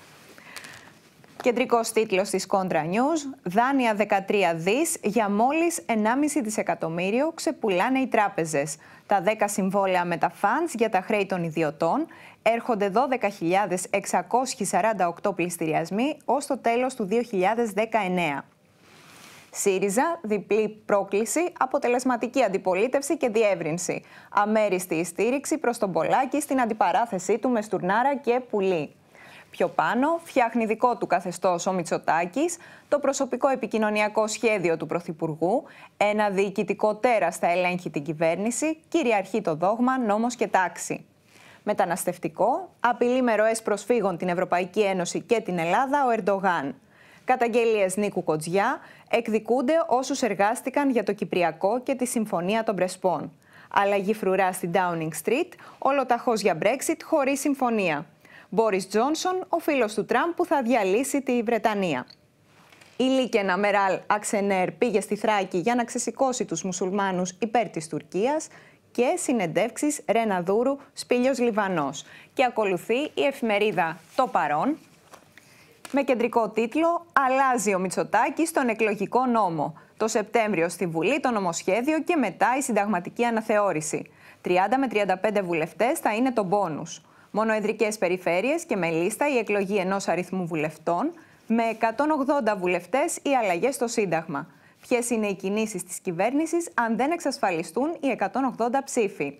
Κεντρικός τίτλος της Κόντρα News: Δάνεια 13 δις για μόλις 1,5 δισεκατομμύριο ξεπουλάνε οι τράπεζες. Τα 10 συμβόλαια με τα funds για τα χρέη των ιδιωτών, έρχονται 12.648 πληστηριασμοί ως το τέλος του 2019. ΣΥΡΙΖΑ, διπλή πρόκληση, αποτελεσματική αντιπολίτευση και διεύρυνση. Αμέριστη η στήριξη προς τον Πολάκη στην αντιπαράθεσή του με Στουρνάρα και Πουλή. Πιο πάνω, φτιάχνει δικό του καθεστώς ο το προσωπικό επικοινωνιακό σχέδιο του Πρωθυπουργού, ένα διοικητικό τέρας θα ελέγχει την κυβέρνηση, κυριαρχεί το δόγμα νόμος και τάξη μεταναστευτικό, απειλεί με ροές προσφύγων την Ευρωπαϊκή Ένωση και την Ελλάδα ο Ερντογάν. Καταγγελίες Νίκου Κοτζιά εκδικούνται όσους εργάστηκαν για το Κυπριακό και τη Συμφωνία των Πρεσπών. Αλλαγή φρουρά στην Downing Street, ολοταχώ για Brexit χωρίς συμφωνία. Μπόρις Τζόνσον, ο φίλος του Τραμπ που θα διαλύσει τη Βρετανία. Η Λίκενα Μεράλ Αξενέρ πήγε στη Θράκη για να ξεσηκώσει τους μουσουλμάνους υπέρ της Τουρκίας και συνεντεύξεις Ρεναδούρου Σπήλιος Λιβανός. Και ακολουθεί η εφημερίδα «Το Παρόν» με κεντρικό τίτλο «Αλλάζει ο Μητσοτάκης στον εκλογικό νόμο». Το Σεπτέμβριο στη Βουλή το νομοσχέδιο και μετά η συνταγματική αναθεώρηση. 30 με 35 βουλευτές θα είναι το πόνους. Μονοεδρικές περιφέρειες και με λίστα η εκλογή ενός αριθμού βουλευτών, με 180 βουλευτές οι αλλαγές στο Σύνταγμα ποιες είναι οι κινήσεις της κυβέρνησης αν δεν εξασφαλιστούν οι 180 ψήφοι.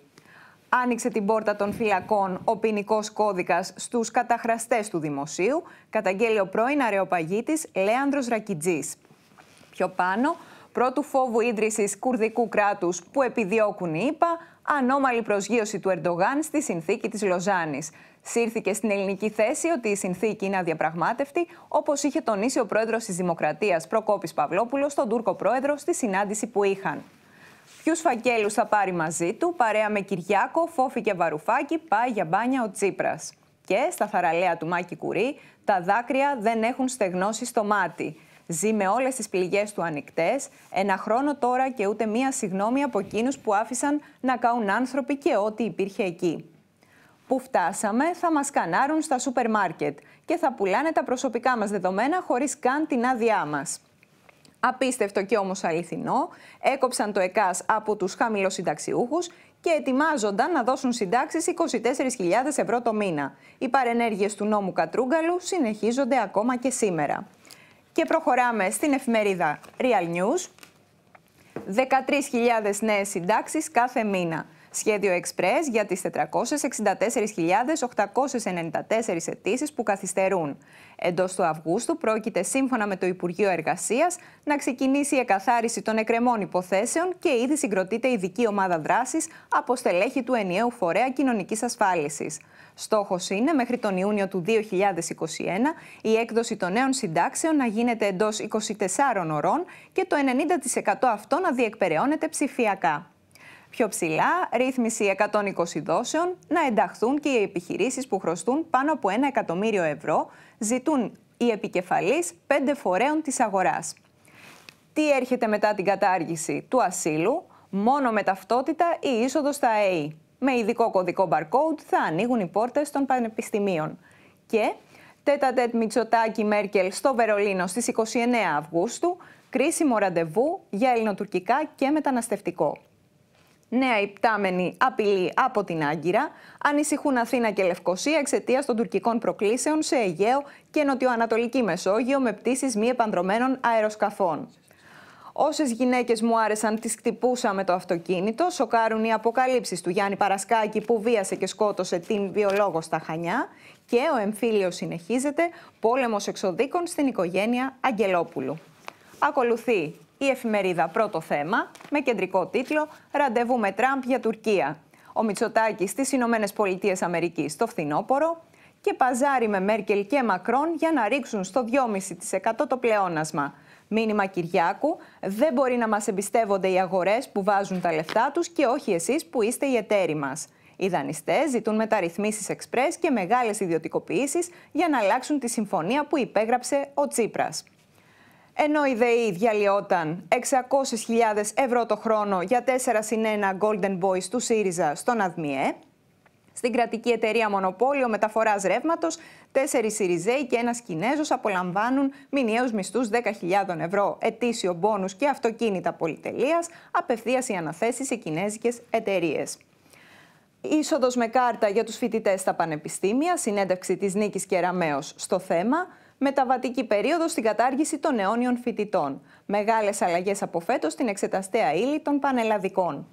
Άνοιξε την πόρτα των φυλακών ο ποινικός κώδικας στους καταχραστές του δημοσίου, καταγγέλει ο πρώην αρεοπαγήτη Λέανδρος Ρακιτζής. Πιο πάνω, πρώτου φόβου ίδρυσης κουρδικού κράτους που επιδιώκουν οι ΗΠΑ, ανώμαλη προσγείωση του Ερντογάν στη συνθήκη της Λοζάνης. Σύρθηκε στην ελληνική θέση ότι η συνθήκη είναι αδιαπραγμάτευτη, όπως είχε τονίσει ο πρόεδρος της Δημοκρατίας Προκόπης Παυλόπουλος στον Τούρκο πρόεδρο στη συνάντηση που είχαν. Ποιους φακέλους θα πάρει μαζί του, παρέα με Κυριάκο, Φόφη και Βαρουφάκη, πάει για μπάνια ο Τσίπρας. Και στα θαραλέα του Μάκη Κουρί, τα δάκρυα δεν έχουν στεγνώσει στο μάτι ζει με όλες τις πληγές του ανοιχτές, ένα χρόνο τώρα και ούτε μία συγνώμη από εκείνους που άφησαν να καούν άνθρωποι και ό,τι υπήρχε εκεί. Πού φτάσαμε, θα μας κανάρουν στα σούπερ μάρκετ και θα πουλάνε τα προσωπικά μας δεδομένα χωρίς καν την άδειά μας. Απίστευτο και όμως αληθινό, έκοψαν το ΕΚΑΣ από τους χαμηλοσυνταξιούχους και ετοιμάζονταν να δώσουν συντάξεις 24.000 ευρώ το μήνα. Οι παρενέργειες του νόμου Κατρούγκαλου συνεχίζονται ακόμα και σήμερα. Και προχωράμε στην εφημερίδα Real News. 13.000 νέες συντάξεις κάθε μήνα. Σχέδιο Express για τις 464.894 αιτήσεις που καθυστερούν. Εντός του Αυγούστου πρόκειται σύμφωνα με το Υπουργείο Εργασίας να ξεκινήσει η εκαθάριση των εκκρεμών υποθέσεων και ήδη συγκροτείται ειδική ομάδα δράσης από στελέχη του ενιαίου φορέα κοινωνικής ασφάλισης. Στόχος είναι μέχρι τον Ιούνιο του 2021 η έκδοση των νέων συντάξεων να γίνεται εντός 24 ωρών και το 90% αυτό να διεκπεραιώνεται ψηφιακά πιο ψηλά, ρύθμιση 120 δόσεων, να ενταχθούν και οι επιχειρήσεις που χρωστούν πάνω από ένα εκατομμύριο ευρώ, ζητούν οι επικεφαλής πέντε φορέων της αγοράς. Τι έρχεται μετά την κατάργηση του ασύλου, μόνο με ταυτότητα ή είσοδος στα ΑΕΗ. Με ειδικό κωδικό barcode θα ανοίγουν οι πόρτες των πανεπιστημίων. Και τέτα τέτ Μητσοτάκη Μέρκελ στο Βερολίνο στις 29 Αυγούστου, κρίσιμο ραντεβού για ελληνοτουρκικά και μεταναστευτικό. Νέα υπτάμενη απειλή από την Άγκυρα. Ανησυχούν Αθήνα και Λευκοσία εξαιτίας των τουρκικών προκλήσεων σε Αιγαίο και Νοτιοανατολική Μεσόγειο με πτήσεις μη επανδρομένων αεροσκαφών. Όσες γυναίκες μου άρεσαν, τις χτυπούσα με το αυτοκίνητο. Σοκάρουν οι αποκαλύψεις του Γιάννη Παρασκάκη που βίασε και σκότωσε την βιολόγο στα Χανιά. Και ο εμφύλιος συνεχίζεται. Πόλεμος εξοδίκων στην οικογένεια Αγγελόπουλου. Ακολουθεί η εφημερίδα Πρώτο Θέμα με κεντρικό τίτλο «Ραντεβού με Τραμπ για Τουρκία». Ο Μητσοτάκης στις Ηνωμένες Πολιτείες Αμερικής το φθινόπωρο και παζάρι με Μέρκελ και Μακρόν για να ρίξουν στο 2,5% το πλεόνασμα. Μήνυμα Κυριάκου, δεν μπορεί να μας εμπιστεύονται οι αγορές που βάζουν τα λεφτά τους και όχι εσείς που είστε οι εταίροι μας. Οι δανειστές ζητούν μεταρρυθμίσεις εξπρές και μεγάλες ιδιωτικοποιήσεις για να αλλάξουν τη συμφωνία που υπέγραψε ο Τσίπρας. Ενώ η ΔΕΗ διαλυόταν 600.000 ευρώ το χρόνο για 4 συν 1 Golden Boys του ΣΥΡΙΖΑ στον ΑΔΜΙΕ, στην κρατική εταιρεία Μονοπόλιο Μεταφοράς Ρεύματος, τέσσερις Σιριζέοι και ένας Κινέζος απολαμβάνουν μηνιαίους μισθούς 10.000 ευρώ, ετήσιο μπόνους και αυτοκίνητα πολυτελείας, απευθείας οι αναθέσεις σε κινέζικες εταιρείες. Είσοδος με κάρτα για τους φοιτητές στα πανεπιστήμια, συνέντευξη της Νίκης Κεραμαίο στο θέμα μεταβατική περίοδος στην κατάργηση των αιώνιων φοιτητών. Μεγάλες αλλαγές από φέτος στην εξεταστέα ύλη των πανελλαδικών.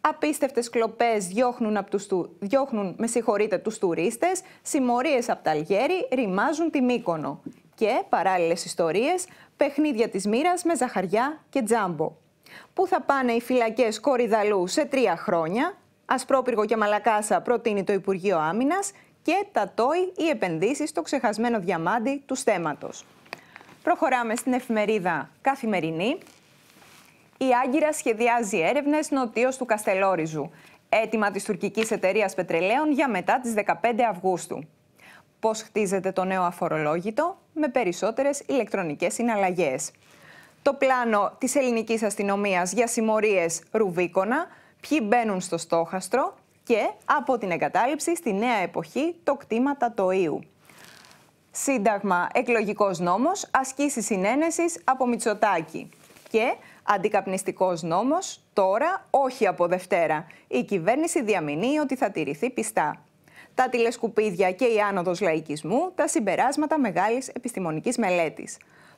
Απίστευτες κλοπές διώχνουν, απ τους, διώχνουν με συγχωρείτε, τους τουρίστες, συμμορίες από τα Αλγέρι ρημάζουν τη Μύκονο. Και παράλληλες ιστορίες, παιχνίδια της μοίρας με ζαχαριά και τζάμπο. Πού θα πάνε οι φυλακές κοριδαλού σε τρία χρόνια, Ασπρόπυργο και Μαλακάσα προτείνει το Υπουργείο Άμυνας και τα ΤΟΙ Η επενδύσεις στο ξεχασμένο διαμάντι του στέματος. Προχωράμε στην εφημερίδα Καθημερινή. Η Άγκυρα σχεδιάζει έρευνες νοτίως του Καστελόριζου. Έτοιμα της τουρκικής εταιρείας πετρελαίων για μετά τις 15 Αυγούστου. Πώς χτίζεται το νέο αφορολόγητο με περισσότερες ηλεκτρονικές συναλλαγές. Το πλάνο της ελληνικής αστυνομίας για συμμορίες Ρουβίκονα, ποιοι μπαίνουν στο στόχαστρο και από την εγκατάλειψη στη νέα εποχή το κτήμα Τατοίου. Σύνταγμα, εκλογικός νόμος, ασκήσεις συνένεσης από Μητσοτάκη. Και αντικαπνιστικός νόμος, τώρα όχι από Δευτέρα. Η κυβέρνηση διαμηνεί ότι θα τηρηθεί πιστά. Τα τηλεσκουπίδια και η άνοδος λαϊκισμού, τα συμπεράσματα μεγάλης επιστημονικής μελέτης.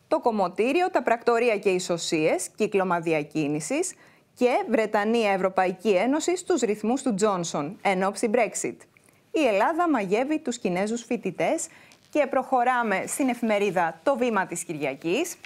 Το κομμωτήριο, τα πρακτορία και οι σωσίες, κύκλωμα διακίνησης, και Βρετανία-Ευρωπαϊκή Ένωση στους ρυθμούς του Τζόνσον εν ώψη Brexit. Η Ελλάδα μαγεύει τους Κινέζους φοιτητές και προχωράμε στην εφημερίδα «Το βήμα της Κυριακής».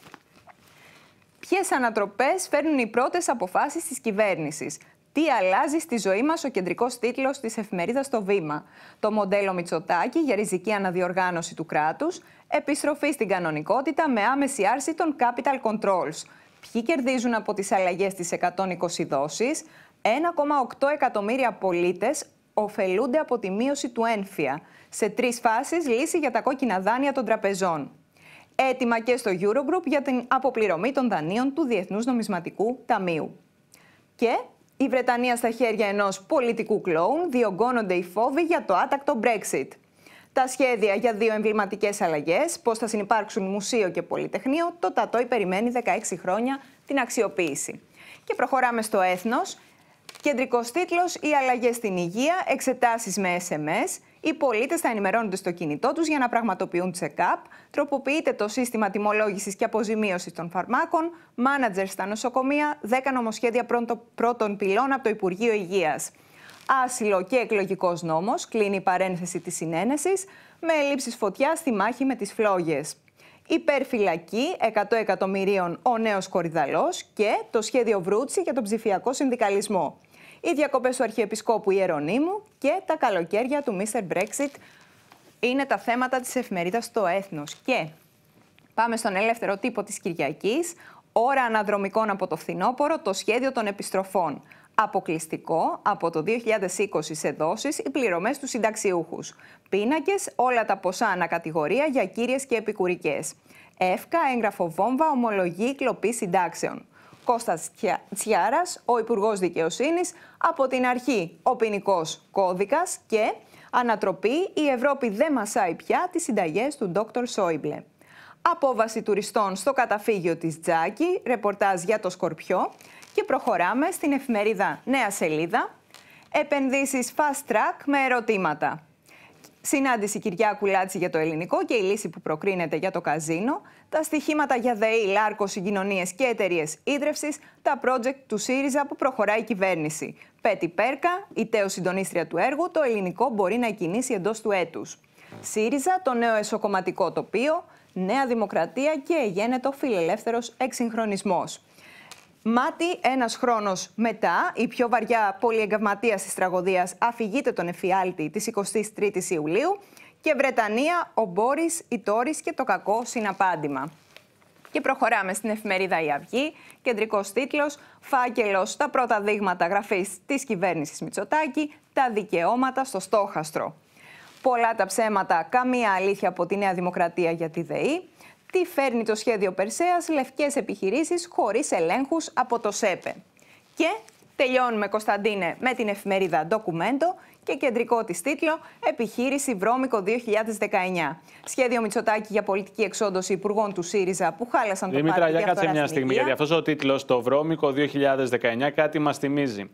Ποιες ανατροπές φέρνουν οι πρώτες αποφάσεις της κυβέρνησης. Τι αλλάζει στη ζωή μας ο κεντρικός τίτλος της εφημερίδας Το Βήμα. Το μοντέλο Μητσοτάκη για ριζική αναδιοργάνωση του κράτους. Επιστροφή στην κανονικότητα με άμεση άρση των capital controls. Ποιοι κερδίζουν από τις αλλαγές της 120 δόσεις. 1,8 εκατομμύρια πολίτες ωφελούνται από τη μείωση του ένφια. Σε τρεις φάσεις λύση για τα κόκκινα δάνεια των τραπεζών. Έτοιμα και στο Eurogroup για την αποπληρωμή των δανείων του Διεθνούς Νομισματικού Ταμείου. Και η Βρετανία στα χέρια ενός πολιτικού κλόουν διωγγώνονται οι φόβοι για το άτακτο Brexit τα σχέδια για δύο εμβληματικές αλλαγές, πώς θα συνεπάρξουν μουσείο και πολυτεχνείο, το ΤΑΤΟΙ περιμένει 16 χρόνια την αξιοποίηση. Και προχωράμε στο έθνος. Κεντρικός τίτλος: Οι αλλαγές στην υγεία, εξετάσεις με SMS. Οι πολίτες θα ενημερώνονται στο κινητό τους για να πραγματοποιούν check-up. Τροποποιείται το σύστημα τιμολόγησης και αποζημίωσης των φαρμάκων. Μάνατζερ στα νοσοκομεία. 10 νομοσχέδια πρώτων πυλών από το Υπουργείο Υγείας άσυλο και εκλογικός νόμος κλείνει η παρένθεση της συνένεσης με έλλειψη φωτιά στη μάχη με τις φλόγες. Υπερφυλακή 100 εκατομμυρίων ο νέος κορυδαλός και το σχέδιο Βρούτσι για τον ψηφιακό συνδικαλισμό. Οι διακοπές του Αρχιεπισκόπου Ιερονίμου και τα καλοκαίρια του Mr. Brexit είναι τα θέματα της εφημερίδας Το Έθνος. Και πάμε στον ελεύθερο τύπο της Κυριακής. Ώρα αναδρομικών από το φθινόπωρο, το σχέδιο των επιστροφών αποκλειστικό από το 2020 σε δόσεις οι πληρωμές του συνταξιούχους. Πίνακες, όλα τα ποσά ανακατηγορία για κύριες και επικουρικές. Εύκα, έγγραφο βόμβα, ομολογή, κλοπή συντάξεων. Κώστας Τσιάρας, ο Υπουργός Δικαιοσύνης, από την αρχή ο ποινικός κώδικας και ανατροπή «Η Ευρώπη δεν μασάει πια» τις συνταγές του Ντόκτορ Σόιμπλε. Απόβαση τουριστών στο καταφύγιο της Τζάκη, ρεπορτάζ για το Σκορπιό και προχωράμε στην εφημερίδα Νέα Σελίδα. Επενδύσεις fast track με ερωτήματα. Συνάντηση Κυριάκου Λάτση για το ελληνικό και η λύση που προκρίνεται για το καζίνο. Τα στοιχήματα για ΔΕΗ, Λάρκο, συγκοινωνίες και εταιρείες ίδρυυση. Τα project του ΣΥΡΙΖΑ που προχωράει η κυβέρνηση. Πέτη Πέρκα, η τέο συντονίστρια του έργου, το ελληνικό μπορεί να κινήσει εντός του έτους. ΣΥΡΙΖΑ, το νέο εσωκομματικό τοπίο. Νέα Δημοκρατία και εγένετο φιλελεύθερος εξυγχρονισμός. Μάτι, ένας χρόνος μετά, η πιο βαριά πολυεγκαυματία της τραγωδίας αφηγείται τον εφιάλτη της 23η Ιουλίου και Βρετανία, ο Μπόρις, η Τόρη και το κακό συναπάντημα. Και προχωράμε στην εφημερίδα Η Αυγή, κεντρικός τίτλος Φάκελος τα πρώτα δείγματα γραφής της κυβέρνησης Μητσοτάκη, τα δικαιώματα στο στόχαστρο. Πολλά τα ψέματα, καμία αλήθεια από τη Νέα Δημοκρατία για τη ΔΕΗ. Τι φέρνει το σχέδιο Περσέας, λευκές επιχειρήσεις χωρίς ελέγχους από το ΣΕΠΕ. Και τελειώνουμε, Κωνσταντίνε, με την εφημερίδα Documento και κεντρικό της τίτλο «Επιχείρηση Βρώμικο 2019». Σχέδιο Μητσοτάκη για πολιτική εξόντωση υπουργών του ΣΥΡΙΖΑ που χάλασαν Δήμητρα, το πάρτι για κάτσε μια στιγμή, γιατί αυτός ο τίτλος «Το Βρώμικο 2019» κάτι μας θυμίζει.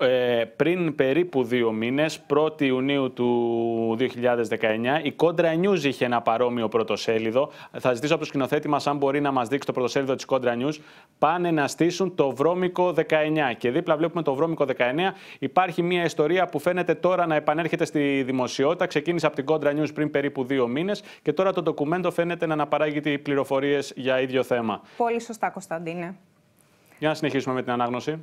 Ε, πριν περίπου δύο μήνες, 1η Ιουνίου του 2019, η Κόντρα News είχε ένα παρόμοιο πρωτοσέλιδο. Θα ζητήσω από το σκηνοθέτη μας, αν μπορεί να μας δείξει το πρωτοσέλιδο της Κόντρα News, πάνε να στήσουν το βρώμικο 19. Και δίπλα βλέπουμε το βρώμικο 19. Υπάρχει μια ιστορία που φαίνεται τώρα να επανέρχεται στη δημοσιότητα. Ξεκίνησε από την Κόντρα News πριν περίπου δύο μήνες και τώρα το ντοκουμέντο φαίνεται να αναπαράγει πληροφορίες για ίδιο θέμα. Πολύ σωστά, Κωνσταντίνε. Για να συνεχίσουμε με την ανάγνωση.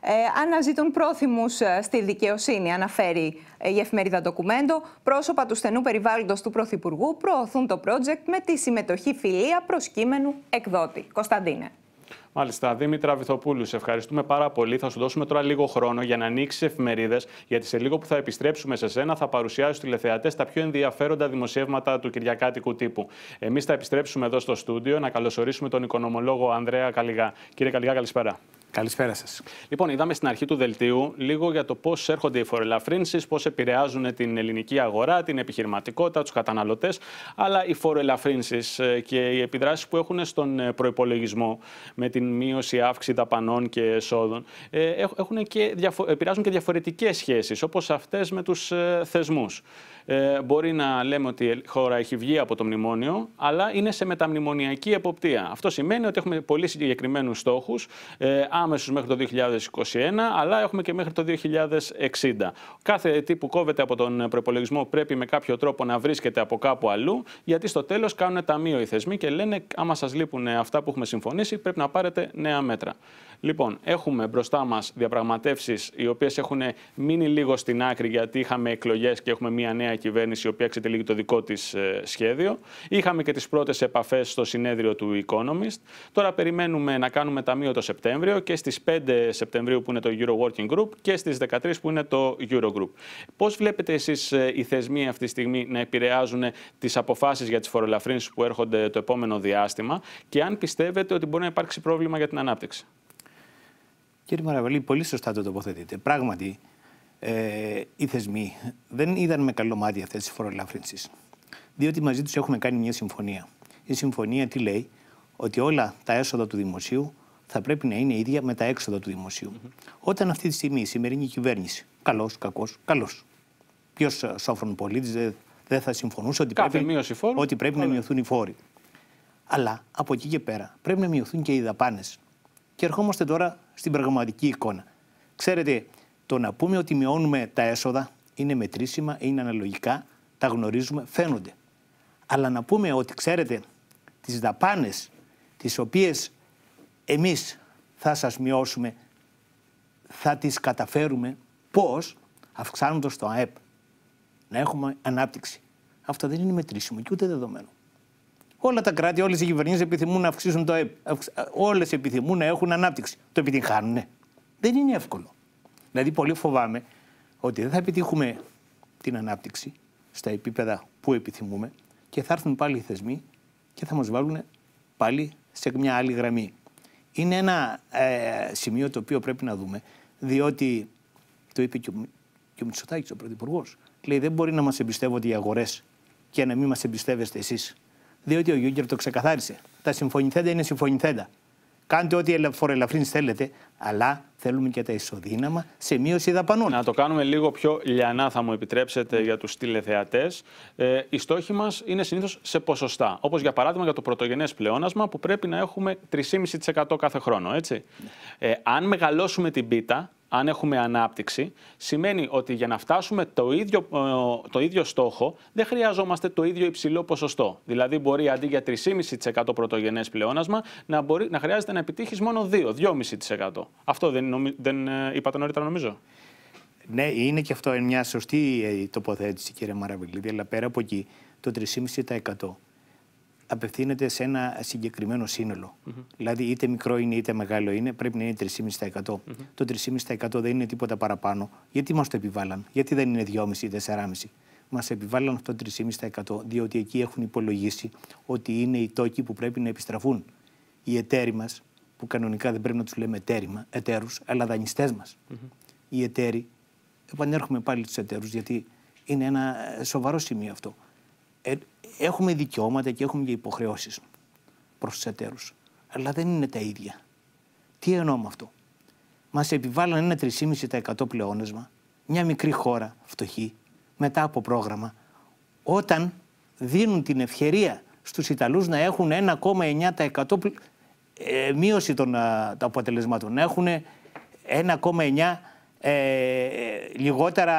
Ε, αναζητούν πρόθυμους ε, στη δικαιοσύνη, αναφέρει ε, η εφημερίδα Ντοκουμέντο. Πρόσωπα του στενού περιβάλλοντος του Πρωθυπουργού προωθούν το project με τη συμμετοχή φιλία προσκύμενου εκδότη. Κωνσταντίνε. Μάλιστα, Δήμητρα Βυθοπούλου, σε ευχαριστούμε πάρα πολύ. Θα σου δώσουμε τώρα λίγο χρόνο για να ανοίξεις εφημερίδες, γιατί σε λίγο που θα επιστρέψουμε σε σένα θα παρουσιάσεις στους τηλεθεατές τα πιο ενδιαφέροντα δημοσιεύματα του Κυριακάτικου τύπου. Εμείς θα επιστρέψουμε εδώ στο στούντιο να καλωσορίσουμε τον οικονομολόγο Ανδρέα Καλιγά. Κύριε Καλιγά, καλησπέρα. Καλησπέρα σας. Λοιπόν, είδαμε στην αρχή του δελτίου λίγο για το πώς έρχονται οι φοροελαφρύνσεις, πώς επηρεάζουν την ελληνική αγορά, την επιχειρηματικότητα, τους καταναλωτές. Αλλά οι φοροελαφρύνσεις ε, και οι επιδράσεις που έχουν στον ε, προπολογισμό με την μείωση, αύξηση δαπανών και εσόδων ε, έχουν και διαφο... επηρεάζουν και διαφορετικές σχέσεις, όπως αυτές με τους θεσμούς. Ε, μπορεί να λέμε ότι η χώρα έχει βγει από το μνημόνιο, αλλά είναι σε μεταμνημονιακή εποπτεία. Αυτό σημαίνει ότι έχουμε πολύ συγκεκριμένους στόχους άμεσους μέχρι το 2021, αλλά έχουμε και μέχρι το 2060. Κάθε τι που κόβεται από τον προπολογισμό πρέπει με κάποιο τρόπο να βρίσκεται από κάπου αλλού, γιατί στο τέλος κάνουν ταμείο οι θεσμοί και λένε άμα σας λείπουν αυτά που έχουμε συμφωνήσει πρέπει να πάρετε νέα μέτρα. Λοιπόν, έχουμε μπροστά μας διαπραγματεύσεις οι οποίες έχουν μείνει λίγο στην άκρη γιατί είχαμε εκλογές και έχουμε μια νέα κυβέρνηση η οποία εξετελεί το δικό της ε, σχέδιο. Είχαμε και τις πρώτες επαφές στο συνέδριο του Economist. Τώρα περιμένουμε να κάνουμε ταμείο το Σεπτέμβριο και στις 5 Σεπτεμβρίου που είναι το Euro Working Group και στις 13 που είναι το Eurogroup. Πώς βλέπετε εσείς ε, οι θεσμοί αυτή τη στιγμή να επηρεάζουν ε, τις αποφάσεις για τις φορολαφρύνσεις που έρχονται το επόμενο διάστημα και αν πιστεύετε ότι μπορεί να υπάρξει πρόβλημα για την ανάπτυξη. Κύριε Μαραβελή, πολύ σωστά το τοποθετείτε. Πράγματι, ε, οι θεσμοί δεν είδαν με καλό μάτι αυτές τις φορολαφρύνσει. Διότι μαζί τους έχουμε κάνει μια συμφωνία. Η συμφωνία τι λέει, ότι όλα τα έσοδα του δημοσίου θα πρέπει να είναι ίδια με τα έξοδα του δημοσίου. Όταν αυτή τη στιγμή η σημερινή κυβέρνηση, καλός, κακός, καλός. Ποιος ε, σόφρον πολίτης δεν θα συμφωνούσε ότι πρέπει, ότι πρέπει να μειωθούν οι φόροι. Αλλά από εκεί και πέρα πρέπει να μειωθούν και οι δαπάνες. Και ερχόμαστε τώρα στην πραγματική εικόνα. Ξέρετε, το να πούμε ότι μειώνουμε τα έσοδα είναι μετρήσιμα, είναι αναλογικά, τα γνωρίζουμε, φαίνονται. Αλλά να πούμε ότι, ξέρετε, τις δαπάνες τις οποίες εμείς θα σας μειώσουμε, θα τις καταφέρουμε πώς αυξάνοντας το ΑΕΠ να έχουμε ανάπτυξη. Αυτό δεν είναι μετρήσιμο και ούτε δεδομένο. Όλα τα κράτη, όλες οι κυβερνήσεις επιθυμούν να αυξήσουν το ΕΠ. Όλες επιθυμούν να έχουν ανάπτυξη. Το επιτυγχάνουν. Δεν είναι εύκολο. Δηλαδή, πολύ φοβάμαι ότι δεν θα επιτύχουμε την ανάπτυξη στα επίπεδα που επιθυμούμε και θα έρθουν πάλι οι θεσμοί και θα μας βάλουν πάλι σε μια άλλη γραμμή. Είναι ένα ε, σημείο το οποίο πρέπει να δούμε, διότι το είπε και ο, και ο Μητσοτάκης, ο λέει δεν μπορεί να μας εμπιστεύονται οι αγορές και να μην μας εμπιστεύεστε εσείς διότι ο Γιούγκερ το ξεκαθάρισε. Τα συμφωνηθέντα είναι συμφωνηθέντα. Κάντε ό,τι φορελαφρύνει θέλετε, αλλά θέλουμε και τα ισοδύναμα σε μείωση δαπανών. Να το κάνουμε λίγο πιο λιανά, θα μου επιτρέψετε, για τους τηλεθεατές. Ε, οι στόχοι μας είναι συνήθως σε ποσοστά. Όπως για παράδειγμα για το πρωτογενές πλεόνασμα, που πρέπει να έχουμε 3,5% κάθε χρόνο. Έτσι. Ε, αν μεγαλώσουμε την πίτα, αν έχουμε ανάπτυξη, σημαίνει ότι για να φτάσουμε το ίδιο, ε, το ίδιο στόχο δεν χρειαζόμαστε το ίδιο υψηλό ποσοστό. Δηλαδή, μπορεί αντί για 3,5% πρωτογενές πλεόνασμα να, μπορεί, να χρειάζεται να επιτύχεις μόνο 2, 2,5%. Αυτό δεν, δεν ε, είπατε νωρίτερα, νομίζω. Ναι, είναι και αυτό μια σωστή ε, τοποθέτηση, κύριε Μαραβελίδη, αλλά πέρα από εκεί το 3,5% απευθύνεται σε ένα συγκεκριμένο σύνολο. Mm Δηλαδή, είτε μικρό είναι είτε μεγάλο είναι, πρέπει να είναι 3,5%. Το 3,5% δεν είναι τίποτα παραπάνω. Γιατί μας το επιβάλλαν, γιατί δεν είναι 2,5 ή 4,5. Μας επιβάλλαν αυτό το 3,5% διότι εκεί έχουν υπολογίσει ότι είναι οι τόκοι που πρέπει να επιστραφούν. Οι εταίροι μας, που κανονικά δεν πρέπει να τους λέμε εταίρους, αλλά δανειστές μας. Mm -hmm. Οι εταίροι, επανέρχομαι πάλι του εταίρους, γιατί είναι ένα σοβαρό σημείο αυτό. Ε, έχουμε δικαιώματα και έχουμε και υποχρεώσεις προς τους εταίρους. Αλλά δεν είναι τα ίδια. Τι εννοώ με αυτό. Μας επιβάλλουν ένα 3,5% πλεόνασμα, μια μικρή χώρα φτωχή, μετά από πρόγραμμα, όταν δίνουν την ευκαιρία στους Ιταλούς να έχουν 1,9% ε, μείωση ε, των αποτελεσμάτων, να έχουν 1,9% ε, λιγότερα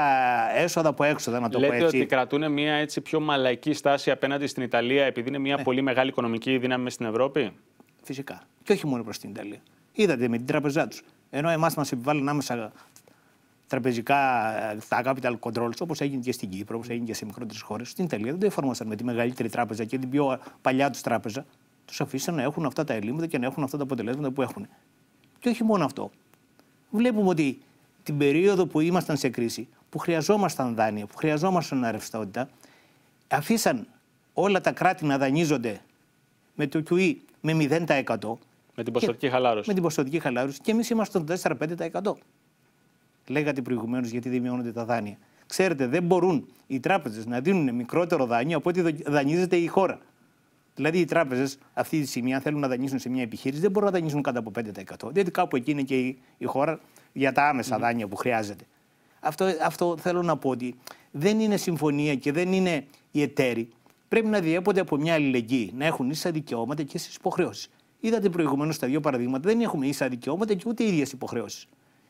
έσοδα από έξοδα, να το Λέτε πω έτσι. Λέτε ότι κρατούν μια έτσι πιο μαλαϊκή στάση απέναντι στην Ιταλία, επειδή είναι μια ναι. πολύ μεγάλη οικονομική δύναμη στην Ευρώπη. Φυσικά. Και όχι μόνο προς την Ιταλία. Είδατε με την τραπεζά τους. Ενώ εμάς μας επιβάλλουν άμεσα τραπεζικά ε, τα capital controls, όπως έγινε και στην Κύπρο, όπως έγινε και σε μικρότερες χώρες. Στην Ιταλία δεν το εφαρμόσαν με τη μεγαλύτερη τράπεζα και την πιο παλιά τους τράπεζα. Τους αφήσαν να έχουν αυτά τα ελλείμματα και να έχουν αυτά τα αποτελέσματα που έχουν. Και όχι μόνο αυτό. Βλέπουμε ότι την περίοδο που ήμασταν σε κρίση, που χρειαζόμασταν δάνεια, που χρειαζόμασταν αρευστότητα, αφήσαν όλα τα κράτη να δανείζονται με το QE με 0%. Με την ποσοτική χαλάρωση. Με την ποσοτική χαλάρωση και εμείς ήμασταν 4-5%. Λέγατε προηγουμένως γιατί δημιώνονται τα δάνεια. Ξέρετε, δεν μπορούν οι τράπεζες να δίνουν μικρότερο δάνειο από ό,τι δανείζεται η χώρα. Δηλαδή, οι τράπεζες αυτή τη στιγμή, αν θέλουν να δανείσουν σε μια επιχείρηση, δεν μπορούν να δανείσουν κάτω από 5%. Δηλαδή, κάπου εκεί είναι και η χώρα για τα άμεσα mm δάνεια που χρειάζεται. Αυτό, αυτό θέλω να πω ότι δεν είναι συμφωνία και δεν είναι η εταίροι. Πρέπει να διέπονται από μια αλληλεγγύη, να έχουν ίσα δικαιώματα και ίσες υποχρεώσεις. Είδατε προηγουμένως τα δύο παραδείγματα, δεν έχουμε ίσα δικαιώματα και ούτε ίδιες υποχρεώσεις.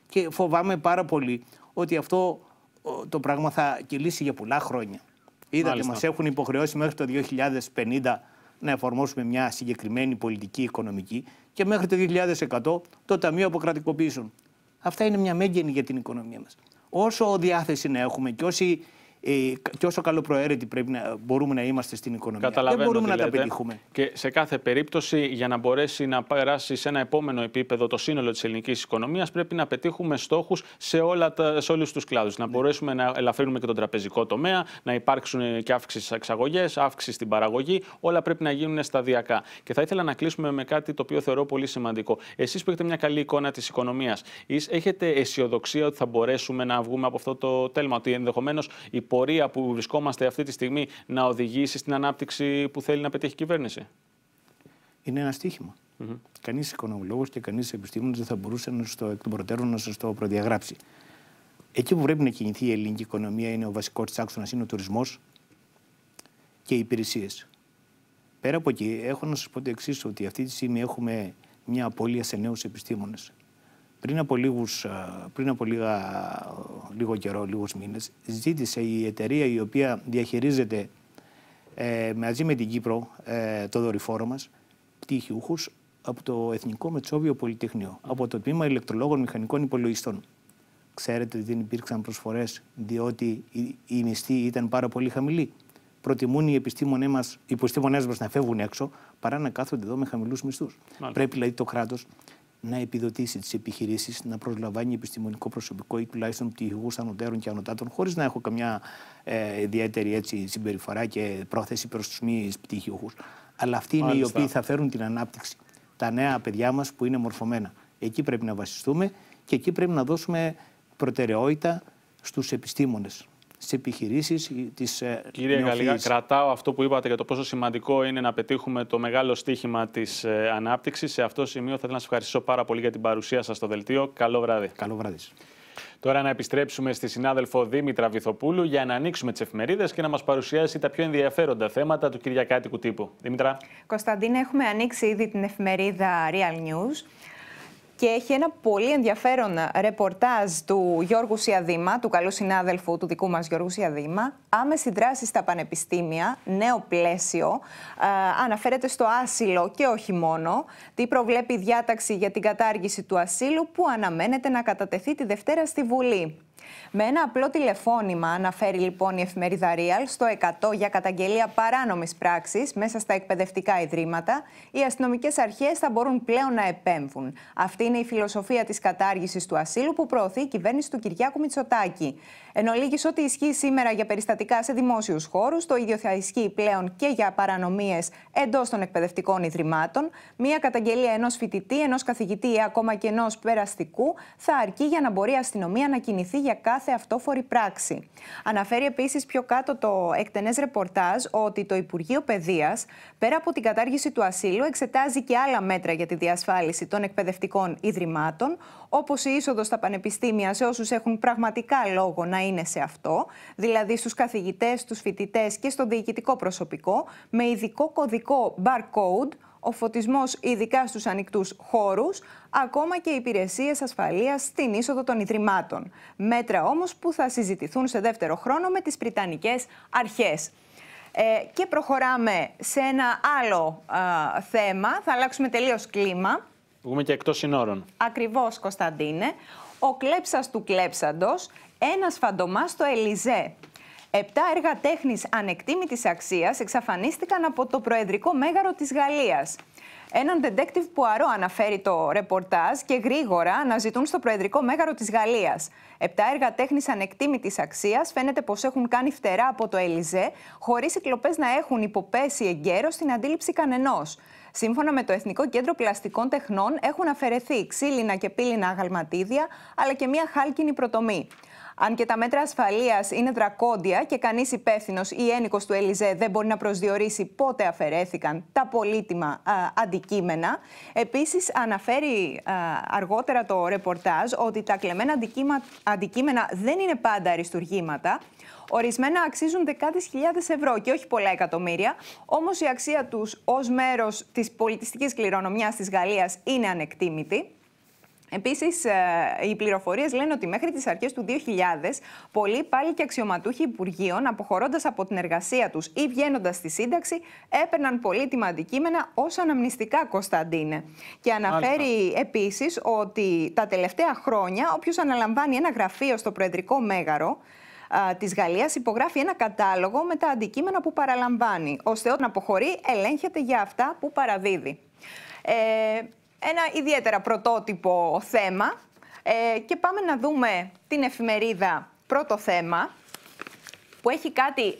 Και φοβάμαι πάρα πολύ ότι αυτό το πράγμα θα κυλήσει για πολλά χρόνια. Είδατε, μας έχουν υποχρεώσει μέχρι το 2050 να εφαρμόσουμε μια συγκεκριμένη πολιτική οικονομική και μέχρι το 2100 το Ταμείο αποκρατικοποιήσουν. Αυτά είναι μια μέγενη για την οικονομία μας. Όσο διάθεση να έχουμε και όσοι... Ε, και όσο καλοπροαίρετοι πρέπει να, μπορούμε να είμαστε στην οικονομία, δεν μπορούμε να τα πετύχουμε. Και σε κάθε περίπτωση, για να μπορέσει να περάσει σε ένα επόμενο επίπεδο το σύνολο της ελληνικής οικονομίας, πρέπει να πετύχουμε στόχους σε, όλα τα, σε όλους τους κλάδους. Να ναι. μπορέσουμε να ελαφρύνουμε και τον τραπεζικό τομέα, να υπάρξουν και αύξηση στις εξαγωγές, αύξηση στην παραγωγή. Όλα πρέπει να γίνουν σταδιακά. Και θα ήθελα να κλείσουμε με κάτι το οποίο θεωρώ πολύ σημαντικό. Εσείς που έχετε μια καλή εικόνα της οικονομίας, έχετε αισιοδοξία ότι θα μπορέσουμε να βγούμε από αυτό το τέλμα, ότι ενδεχομένως πορεία που βρισκόμαστε αυτή τη στιγμή να οδηγήσει στην ανάπτυξη που θέλει να πετύχει η κυβέρνηση. Είναι ένα στοίχημα. Mm -hmm. Κανείς οικονομολόγος και κανείς επιστήμονας δεν θα μπορούσε να στο, εκ των προτέρων να σας το προδιαγράψει. Εκεί που πρέπει να κινηθεί η ελληνική οικονομία είναι ο βασικός της άξονας, είναι ο τουρισμός και οι υπηρεσίες. Πέρα από εκεί, έχω να σας πω το εξής, ότι αυτή τη στιγμή έχουμε μια απώλεια σε νέους επιστήμονες. Πριν από, λίγους, ε, πριν ε, λίγο καιρό, λίγους μήνες, ζήτησε η εταιρεία η οποία διαχειρίζεται ε, μαζί με την Κύπρο ε, το δορυφόρο μας, πτυχιούχους από το Εθνικό Μετσόβιο Πολυτεχνείο, από το τμήμα ηλεκτρολόγων μηχανικών υπολογιστών. Ξέρετε ότι δεν υπήρξαν προσφορές διότι οι μισθοί ήταν πάρα πολύ χαμηλοί. Προτιμούν οι επιστήμονές μας, μας να φεύγουν έξω παρά να κάθονται εδώ με χαμηλούς μισθούς. Πρέπει δηλαδή το κράτος να επιδοτήσει τις επιχειρήσεις να προσλαμβάνει επιστημονικό προσωπικό ή τουλάχιστον πτυχηγού ανωτέρων και ανωτάτων, χωρίς να έχω καμιά ε, ιδιαίτερη συμπεριφορά και πρόθεση προς τους μη πτυχηγού. Αλλά αυτοί είναι οι οποίοι θα φέρουν την ανάπτυξη. Τα νέα παιδιά μας που είναι μορφωμένα. Εκεί πρέπει να βασιστούμε και εκεί πρέπει να δώσουμε προτεραιότητα στους επιστήμονες στι επιχειρήσεις ε, τη ε, Κύριε Γαλλία, κρατάω αυτό που είπατε για το πόσο σημαντικό είναι να πετύχουμε το μεγάλο στίχημα της ε, ανάπτυξης. Σε αυτό το σημείο θα ήθελα να σας ευχαριστήσω πάρα πολύ για την παρουσία σας στο δελτίο. Καλό βράδυ. Καλό βράδυ. Τώρα να επιστρέψουμε στη συνάδελφο Δήμητρα Βυθοπούλου για να ανοίξουμε τις εφημερίδες και να μας παρουσιάσει τα πιο ενδιαφέροντα θέματα του Κυριακάτικου τύπου. Δήμητρα. Κωνσταντίνα, έχουμε ανοίξει ήδη την εφημερίδα Real News και έχει ένα πολύ ενδιαφέρον ε, ρεπορτάζ του Γιώργου Σιαδήμα, του καλού συνάδελφου του δικού μας Γιώργου Σιαδήμα. Άμεση δράση στα πανεπιστήμια, νέο πλαίσιο, ε, αναφέρεται στο άσυλο και όχι μόνο. Τι προβλέπει η διάταξη για την κατάργηση του ασύλου που αναμένεται να κατατεθεί τη Δευτέρα στη Βουλή. Με ένα απλό τηλεφώνημα, αναφέρει λοιπόν η εφημερίδα Real, στο 100 για καταγγελία παράνομης πράξης μέσα στα εκπαιδευτικά ιδρύματα, οι αστυνομικές αρχές θα μπορούν πλέον να επέμβουν. Αυτή είναι η φιλοσοφία της κατάργησης του ασύλου που προωθεί η κυβέρνηση του Κυριάκου Μητσοτάκη. Εν ολίγης, ό,τι ισχύει σήμερα για περιστατικά σε δημόσιους χώρους, το ίδιο θα ισχύει πλέον και για παρανομίες εντός των εκπαιδευτικών ιδρυμάτων. Μία καταγγελία ενός φοιτητή, ενός καθηγητή ή ακόμα και ενός περαστικού θα αρκεί για να μπορεί η αστυνομία να κινηθεί για κάθε αυτόφορη πράξη. Αναφέρει επίσης πιο κάτω το εκτενές ρεπορτάζ ότι το Υπουργείο Παιδείας, πέρα από την κατάργηση του ασύλου, εξετάζει και άλλα μέτρα για τη διασφάλιση των εκπαιδευτικών ιδρυμάτων, όπως η είσοδος στα πανεπιστήμια σε όσους έχουν πραγματικά λόγο να είναι σε αυτό, δηλαδή στους καθηγητές, στους φοιτητές και στο διοικητικό προσωπικό, με ειδικό κωδικό barcode, ο φωτισμός ειδικά στους ανοιχτούς χώρους, ακόμα και υπηρεσίες ασφαλείας στην είσοδο των Ιδρυμάτων. Μέτρα όμως που θα συζητηθούν σε δεύτερο χρόνο με τις Πριτανικές αρχές. Ε, και προχωράμε σε ένα άλλο θέμα, θα αλλάξουμε τελείως κλίμα. Βγούμε και εκτός συνόρων. Ακριβώς, Κωνσταντίνε. Ο κλέψας του κλέψαντος, ένας φαντομάς στο Ελιζέ. Επτά έργα τέχνης ανεκτήμητης αξίας εξαφανίστηκαν από το Προεδρικό Μέγαρο της Γαλλίας. Έναν detective που αρώ αναφέρει το ρεπορτάζ και γρήγορα αναζητούν στο Προεδρικό Μέγαρο της Γαλλίας. Επτά έργα τέχνης ανεκτήμητης αξίας φαίνεται πως έχουν κάνει φτερά από το Ελιζέ, χωρίς οι κλοπές να έχουν υποπέσει εγκαίρως στην αντίληψη κανενός. Σύμφωνα με το Εθνικό Κέντρο Πλαστικών Τεχνών, έχουν αφαιρεθεί ξύλινα και πύλινα αγαλματίδια, αλλά και μία χάλκινη προτομή. Αν και τα μέτρα ασφαλείας είναι δρακόντια και κανείς υπεύθυνος ή ένικος του Ελιζέ δεν μπορεί να προσδιορίσει πότε αφαιρέθηκαν τα πολύτιμα αντικείμενα. Επίσης, αναφέρει αργότερα το ρεπορτάζ ότι τα κλεμμένα αντικείμενα δεν είναι πάντα αριστουργήματα Ορισμένα αξίζουν δεκάδες χιλιάδες ευρώ και όχι πολλά εκατομμύρια. Όμως η αξία τους ως μέρος της πολιτιστικής κληρονομιάς της Γαλλίας είναι ανεκτήμητη. Επίσης, ε, οι πληροφορίες λένε ότι μέχρι τις αρχές του 2000, πολλοί πάλι και αξιωματούχοι Υπουργείων, αποχωρώντας από την εργασία τους ή βγαίνοντας στη σύνταξη, έπαιρναν πολύτιμα αντικείμενα ως αναμνηστικά, Κωνσταντίνε. Και αναφέρει επίσης ότι τα τελευταία χρόνια, όποιος αναλαμβάνει ένα γραφείο στο Προεδρικό Μέγαρο, της Γαλλίας υπογράφει ένα κατάλογο με τα αντικείμενα που παραλαμβάνει, ώστε όταν αποχωρεί ελέγχεται για αυτά που παραδίδει. Ε, ένα ιδιαίτερα πρωτότυπο θέμα ε, και πάμε να δούμε την εφημερίδα πρώτο θέμα που έχει κάτι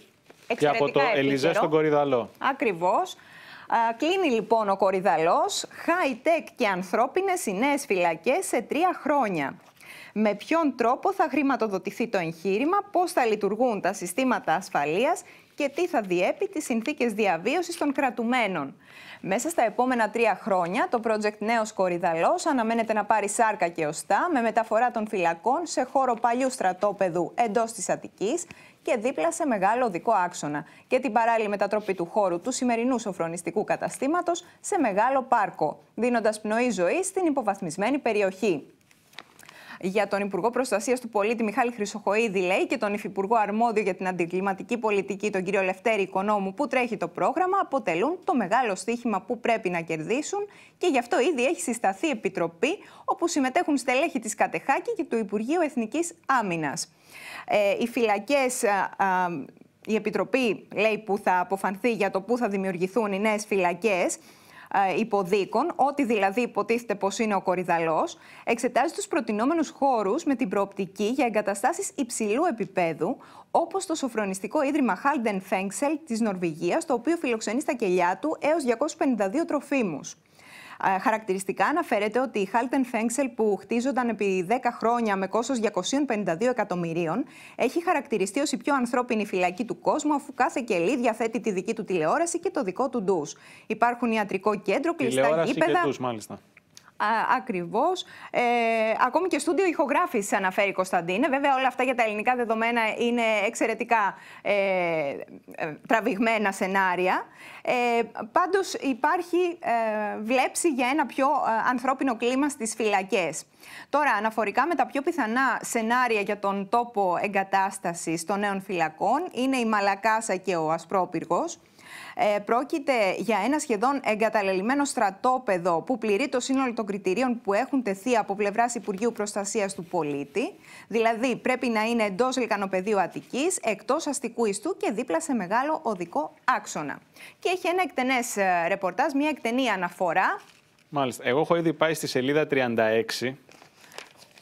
εξαιρετικά Και από το Ελιζέ στον Κορυδαλό. Ακριβώς. Α, κλείνει λοιπόν ο Κορυδαλός, high-tech και ανθρώπινες οι νέες φυλακές σε τρία χρόνια με ποιον τρόπο θα χρηματοδοτηθεί το εγχείρημα, πώς θα λειτουργούν τα συστήματα ασφαλείας και τι θα διέπει τις συνθήκες διαβίωσης των κρατουμένων. Μέσα στα επόμενα τρία χρόνια, το project Νέος Κορυδαλός αναμένεται να πάρει σάρκα και οστά με μεταφορά των φυλακών σε χώρο παλιού στρατόπεδου εντός της Αττικής και δίπλα σε μεγάλο οδικό άξονα και την παράλληλη μετατροπή του χώρου του σημερινού σοφρονιστικού καταστήματος σε μεγάλο πάρκο, δίνοντας πνοή ζωή στην υποβαθμισμένη περιοχή για τον Υπουργό Προστασίας του Πολίτη Μιχάλη Χρυσοχοίδη, λέει, και τον Υφυπουργό Αρμόδιο για την Αντιγκληματική Πολιτική, τον κύριο Λευτέρη Οικονόμου, που τρέχει το πρόγραμμα, αποτελούν το μεγάλο στίχημα που πρέπει να κερδίσουν και γι' αυτό ήδη έχει συσταθεί επιτροπή, όπου συμμετέχουν στελέχη της Κατεχάκη και του Υπουργείου Εθνικής Άμυνας. Ε, οι φυλακές η Επιτροπή λέει που θα αποφανθεί για το πού θα δημιουργηθούν οι νέες φυλακές ε, υποδίκων, ό,τι δηλαδή υποτίθεται πως είναι ο κορυδαλός, εξετάζει τους προτινόμενους χώρους με την προοπτική για εγκαταστάσεις υψηλού επίπεδου, όπως το σοφρονιστικό ίδρυμα Halden Fengsel της Νορβηγίας, το οποίο φιλοξενεί στα κελιά του έως 252 τροφίμους. Ε, χαρακτηριστικά αναφέρεται ότι η Χάλτεν Φέγξελ που χτίζονταν επί 10 χρόνια με κόστος 252 εκατομμυρίων έχει χαρακτηριστεί ως η πιο ανθρώπινη φυλακή του κόσμου αφού κάθε κελί διαθέτει τη δική του τηλεόραση και το δικό του ντους. Υπάρχουν ιατρικό κέντρο, κλειστά τηλεόραση γήπεδα. μάλιστα ακριβώς. Ε, ακόμη και στούντιο ηχογράφησης αναφέρει η Κωνσταντίνε. Βέβαια, όλα αυτά για τα ελληνικά δεδομένα είναι εξαιρετικά ε, ε, τραβηγμένα σενάρια. Ε, Πάντως, υπάρχει ε, βλέψη για ένα πιο ε, ανθρώπινο κλίμα στις φυλακές. Τώρα, αναφορικά με τα πιο πιθανά σενάρια για τον τόπο εγκατάστασης των νέων φυλακών, είναι η Μαλακάσα και ο Ασπρόπυργος. Ε, πρόκειται για ένα σχεδόν εγκαταλελειμμένο στρατόπεδο που πληρεί το σύνολο των κριτηρίων που έχουν τεθεί από πλευράς Υπουργείου Προστασίας του Πολίτη. Δηλαδή, πρέπει να είναι εντός λικανοπεδίου Αττικής, εκτός αστικού ιστού και δίπλα σε μεγάλο οδικό άξονα. Και έχει ένα εκτενές ε, ρεπορτάζ, μια εκτενή αναφορά. Μάλιστα. Εγώ έχω ήδη πάει στη σελίδα 36.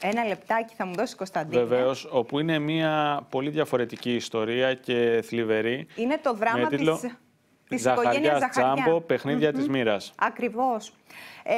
Ένα λεπτάκι θα μου δώσει Κωνσταντίνα. Βεβαίως, όπου είναι μια πολύ διαφορετική ιστορία και θλιβερή. Είναι το δράμα τίτλο... της της Ζαχαριάς Τζάμπο, παιχνίδια της μοίρας. Ακριβώς. Ε,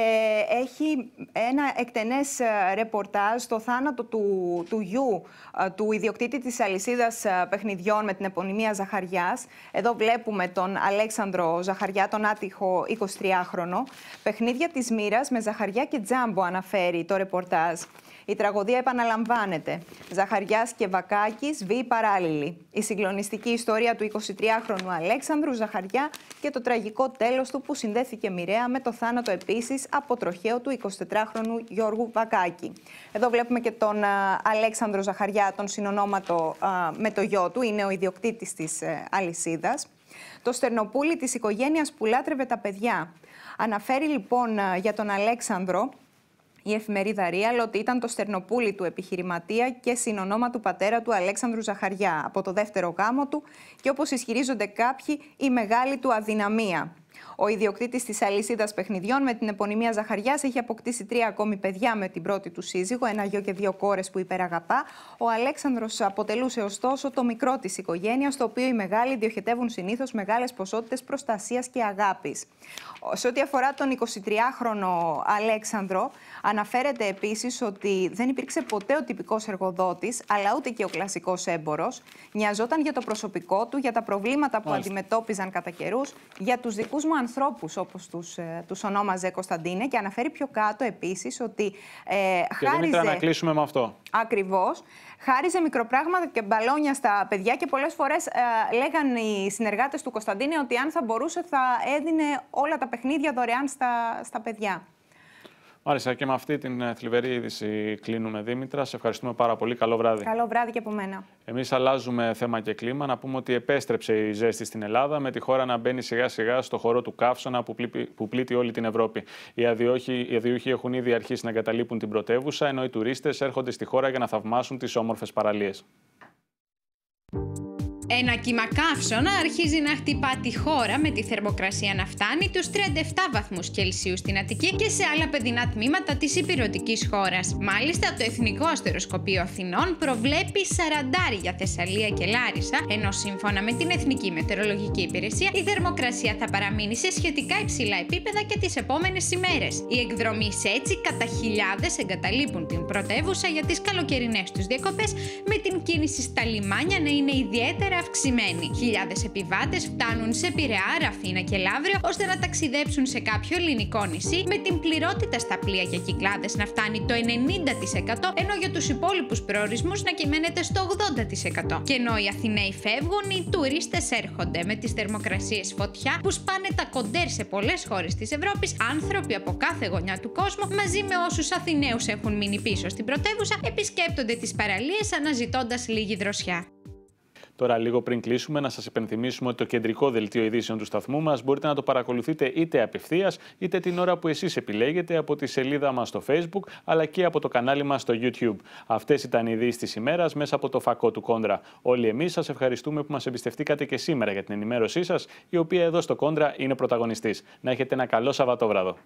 έχει ένα εκτενές ε, ρεπορτάζ στο θάνατο του, του γιου ε, του ιδιοκτήτη της αλυσίδας ε, παιχνιδιών με την επωνυμία Ζαχαριάς. Εδώ βλέπουμε τον Αλέξανδρο Ζαχαριά, τον άτυχο 23χρονο. Παιχνίδια της μοίρας με Ζαχαριά και Τζάμπο αναφέρει το ρεπορτάζ. Η τραγωδία επαναλαμβάνεται. Ζαχαριάς και Βακάκης, βίοι παράλληλοι. Η συγκλονιστική ιστορία του 23χρονου Αλέξανδρου Ζαχαριά και το τραγικό τέλος του που συνδέθηκε μοιραία με το θάνατο επίσης τροχαίο του 24χρονου Γιώργου Βακάκη. Εδώ βλέπουμε και τον Αλέξανδρο Ζαχαριά, τον συνονόματο με το γιο του, είναι ο ιδιοκτήτης της ε, αλυσίδας. Το στερνοπούλι της οικογένειας που λάτρευε τα παιδιά. Αναφέρει λοιπόν για τον Αλέξανδρο η εφημερίδα Real ότι ήταν το στερνοπούλι του επιχειρηματία και συνονόμα του πατέρα του Αλέξανδρου Ζαχαριά από το δεύτερο γάμο του και όπως ισχυρίζονται κάποιοι η μεγάλη του αδυναμία. Ο ιδιοκτήτης της αλυσίδας παιχνιδιών με την επωνυμία Ζαχαριάς έχει αποκτήσει τρία ακόμη παιδιά με την πρώτη του σύζυγο, ένα γιο και δύο κόρες που υπεραγαπά. Ο Αλέξανδρος αποτελούσε ωστόσο το μικρό της οικογένειας, το οποίο οι μεγάλοι διοχετεύουν συνήθως μεγάλες ποσότητες προστασίας και αγάπης. Σε ό,τι αφορά τον 23χρονο Αλέξανδρο, αναφέρεται επίσης ότι δεν υπήρξε ποτέ ο τυπικός εργοδότης, αλλά ούτε και ο κλασικός έμπορος. Νοιαζόταν για το προσωπικό του, για τα προβλήματα που αντιμετώπιζαν κατά καιρούς, για τους δικούς μου ανθρώπους, όπως τους ε, τους ονόμαζε Κωνσταντίνε. Και αναφέρει πιο κάτω επίσης ότι ε, και να κλείσουμε με αυτό. Ακριβώς χάριζε μικροπράγματα και μπαλόνια στα παιδιά και πολλές φορές ε, λέγαν οι συνεργάτες του Κωνσταντίνε ότι αν θα μπορούσε θα έδινε όλα τα παιχνίδια δωρεάν στα, στα παιδιά. Μάλιστα και με αυτή την ε, θλιβερή είδηση κλείνουμε Δήμητρα. Σε ευχαριστούμε πάρα πολύ. Καλό βράδυ. Καλό βράδυ και από μένα. Εμείς αλλάζουμε θέμα και κλίμα. Να πούμε ότι επέστρεψε η ζέστη στην Ελλάδα με τη χώρα να μπαίνει σιγά σιγά στο χώρο του καύσωνα που, πλή, που πλήττει όλη την Ευρώπη. Οι αδιούχοι, οι αδιούχοι έχουν ήδη αρχίσει να εγκαταλείπουν την πρωτεύουσα ενώ οι τουρίστες έρχονται στη χώρα για να θαυμάσουν τις όμορφες παραλίες. Ένα κύμα καύσωνα αρχίζει να χτυπά τη χώρα με τη θερμοκρασία να φτάνει τους 37 βαθμούς Κελσίου στην Αττική και σε άλλα παιδινά τμήματα της υπηρετικής χώρας. Μάλιστα, το Εθνικό Αστεροσκοπείο Αθηνών προβλέπει 40 για Θεσσαλία και Λάρισα, ενώ σύμφωνα με την Εθνική Μετεωρολογική Υπηρεσία η θερμοκρασία θα παραμείνει σε σχετικά υψηλά επίπεδα και τις επόμενες ημέρες. Οι εκδρομής έτσι κατά χιλιάδες εγκαταλείπουν την πρωτεύουσα για τις καλοκαιρινές τους διακοπές με την κίνηση στα λιμάνια να είναι ιδιαίτερα αυξημένη. Χιλιάδες επιβάτες φτάνουν σε Πειραιά, Ραφίνα και λάβριο ώστε να ταξιδέψουν σε κάποιο ελληνικό νησί με την πληρότητα στα πλοία και κυκλάδες να φτάνει το 90% ενώ για τους υπόλοιπους προορισμούς να κυμαίνεται στο 80%. Και ενώ οι Αθηναίοι φεύγουν, οι τουρίστες έρχονται με τις θερμοκρασίες φωτιά που σπάνε τα κοντέρ σε πολλές χώρες της Ευρώπης, άνθρωποι από κάθε γωνιά του κόσμου μαζί με όσους Αθηναίους έχουν μείνει πίσω στην πρωτεύουσα, επισκέπτονται τις παραλίες αναζητώντας λίγη δροσιά. Τώρα, λίγο πριν κλείσουμε, να σας υπενθυμίσουμε ότι το κεντρικό δελτίο ειδήσεων του σταθμού μας μπορείτε να το παρακολουθείτε είτε απευθείας είτε την ώρα που εσείς επιλέγετε από τη σελίδα μας στο Facebook αλλά και από το κανάλι μας στο YouTube. Αυτές ήταν οι ειδήσεις της ημέρας μέσα από το φακό του Κόντρα. Όλοι εμείς σας ευχαριστούμε που μας εμπιστευτήκατε και σήμερα για την ενημέρωσή σας, η οποία εδώ στο Κόντρα είναι πρωταγωνιστής. Να έχετε ένα καλό Σαββατόβραδο.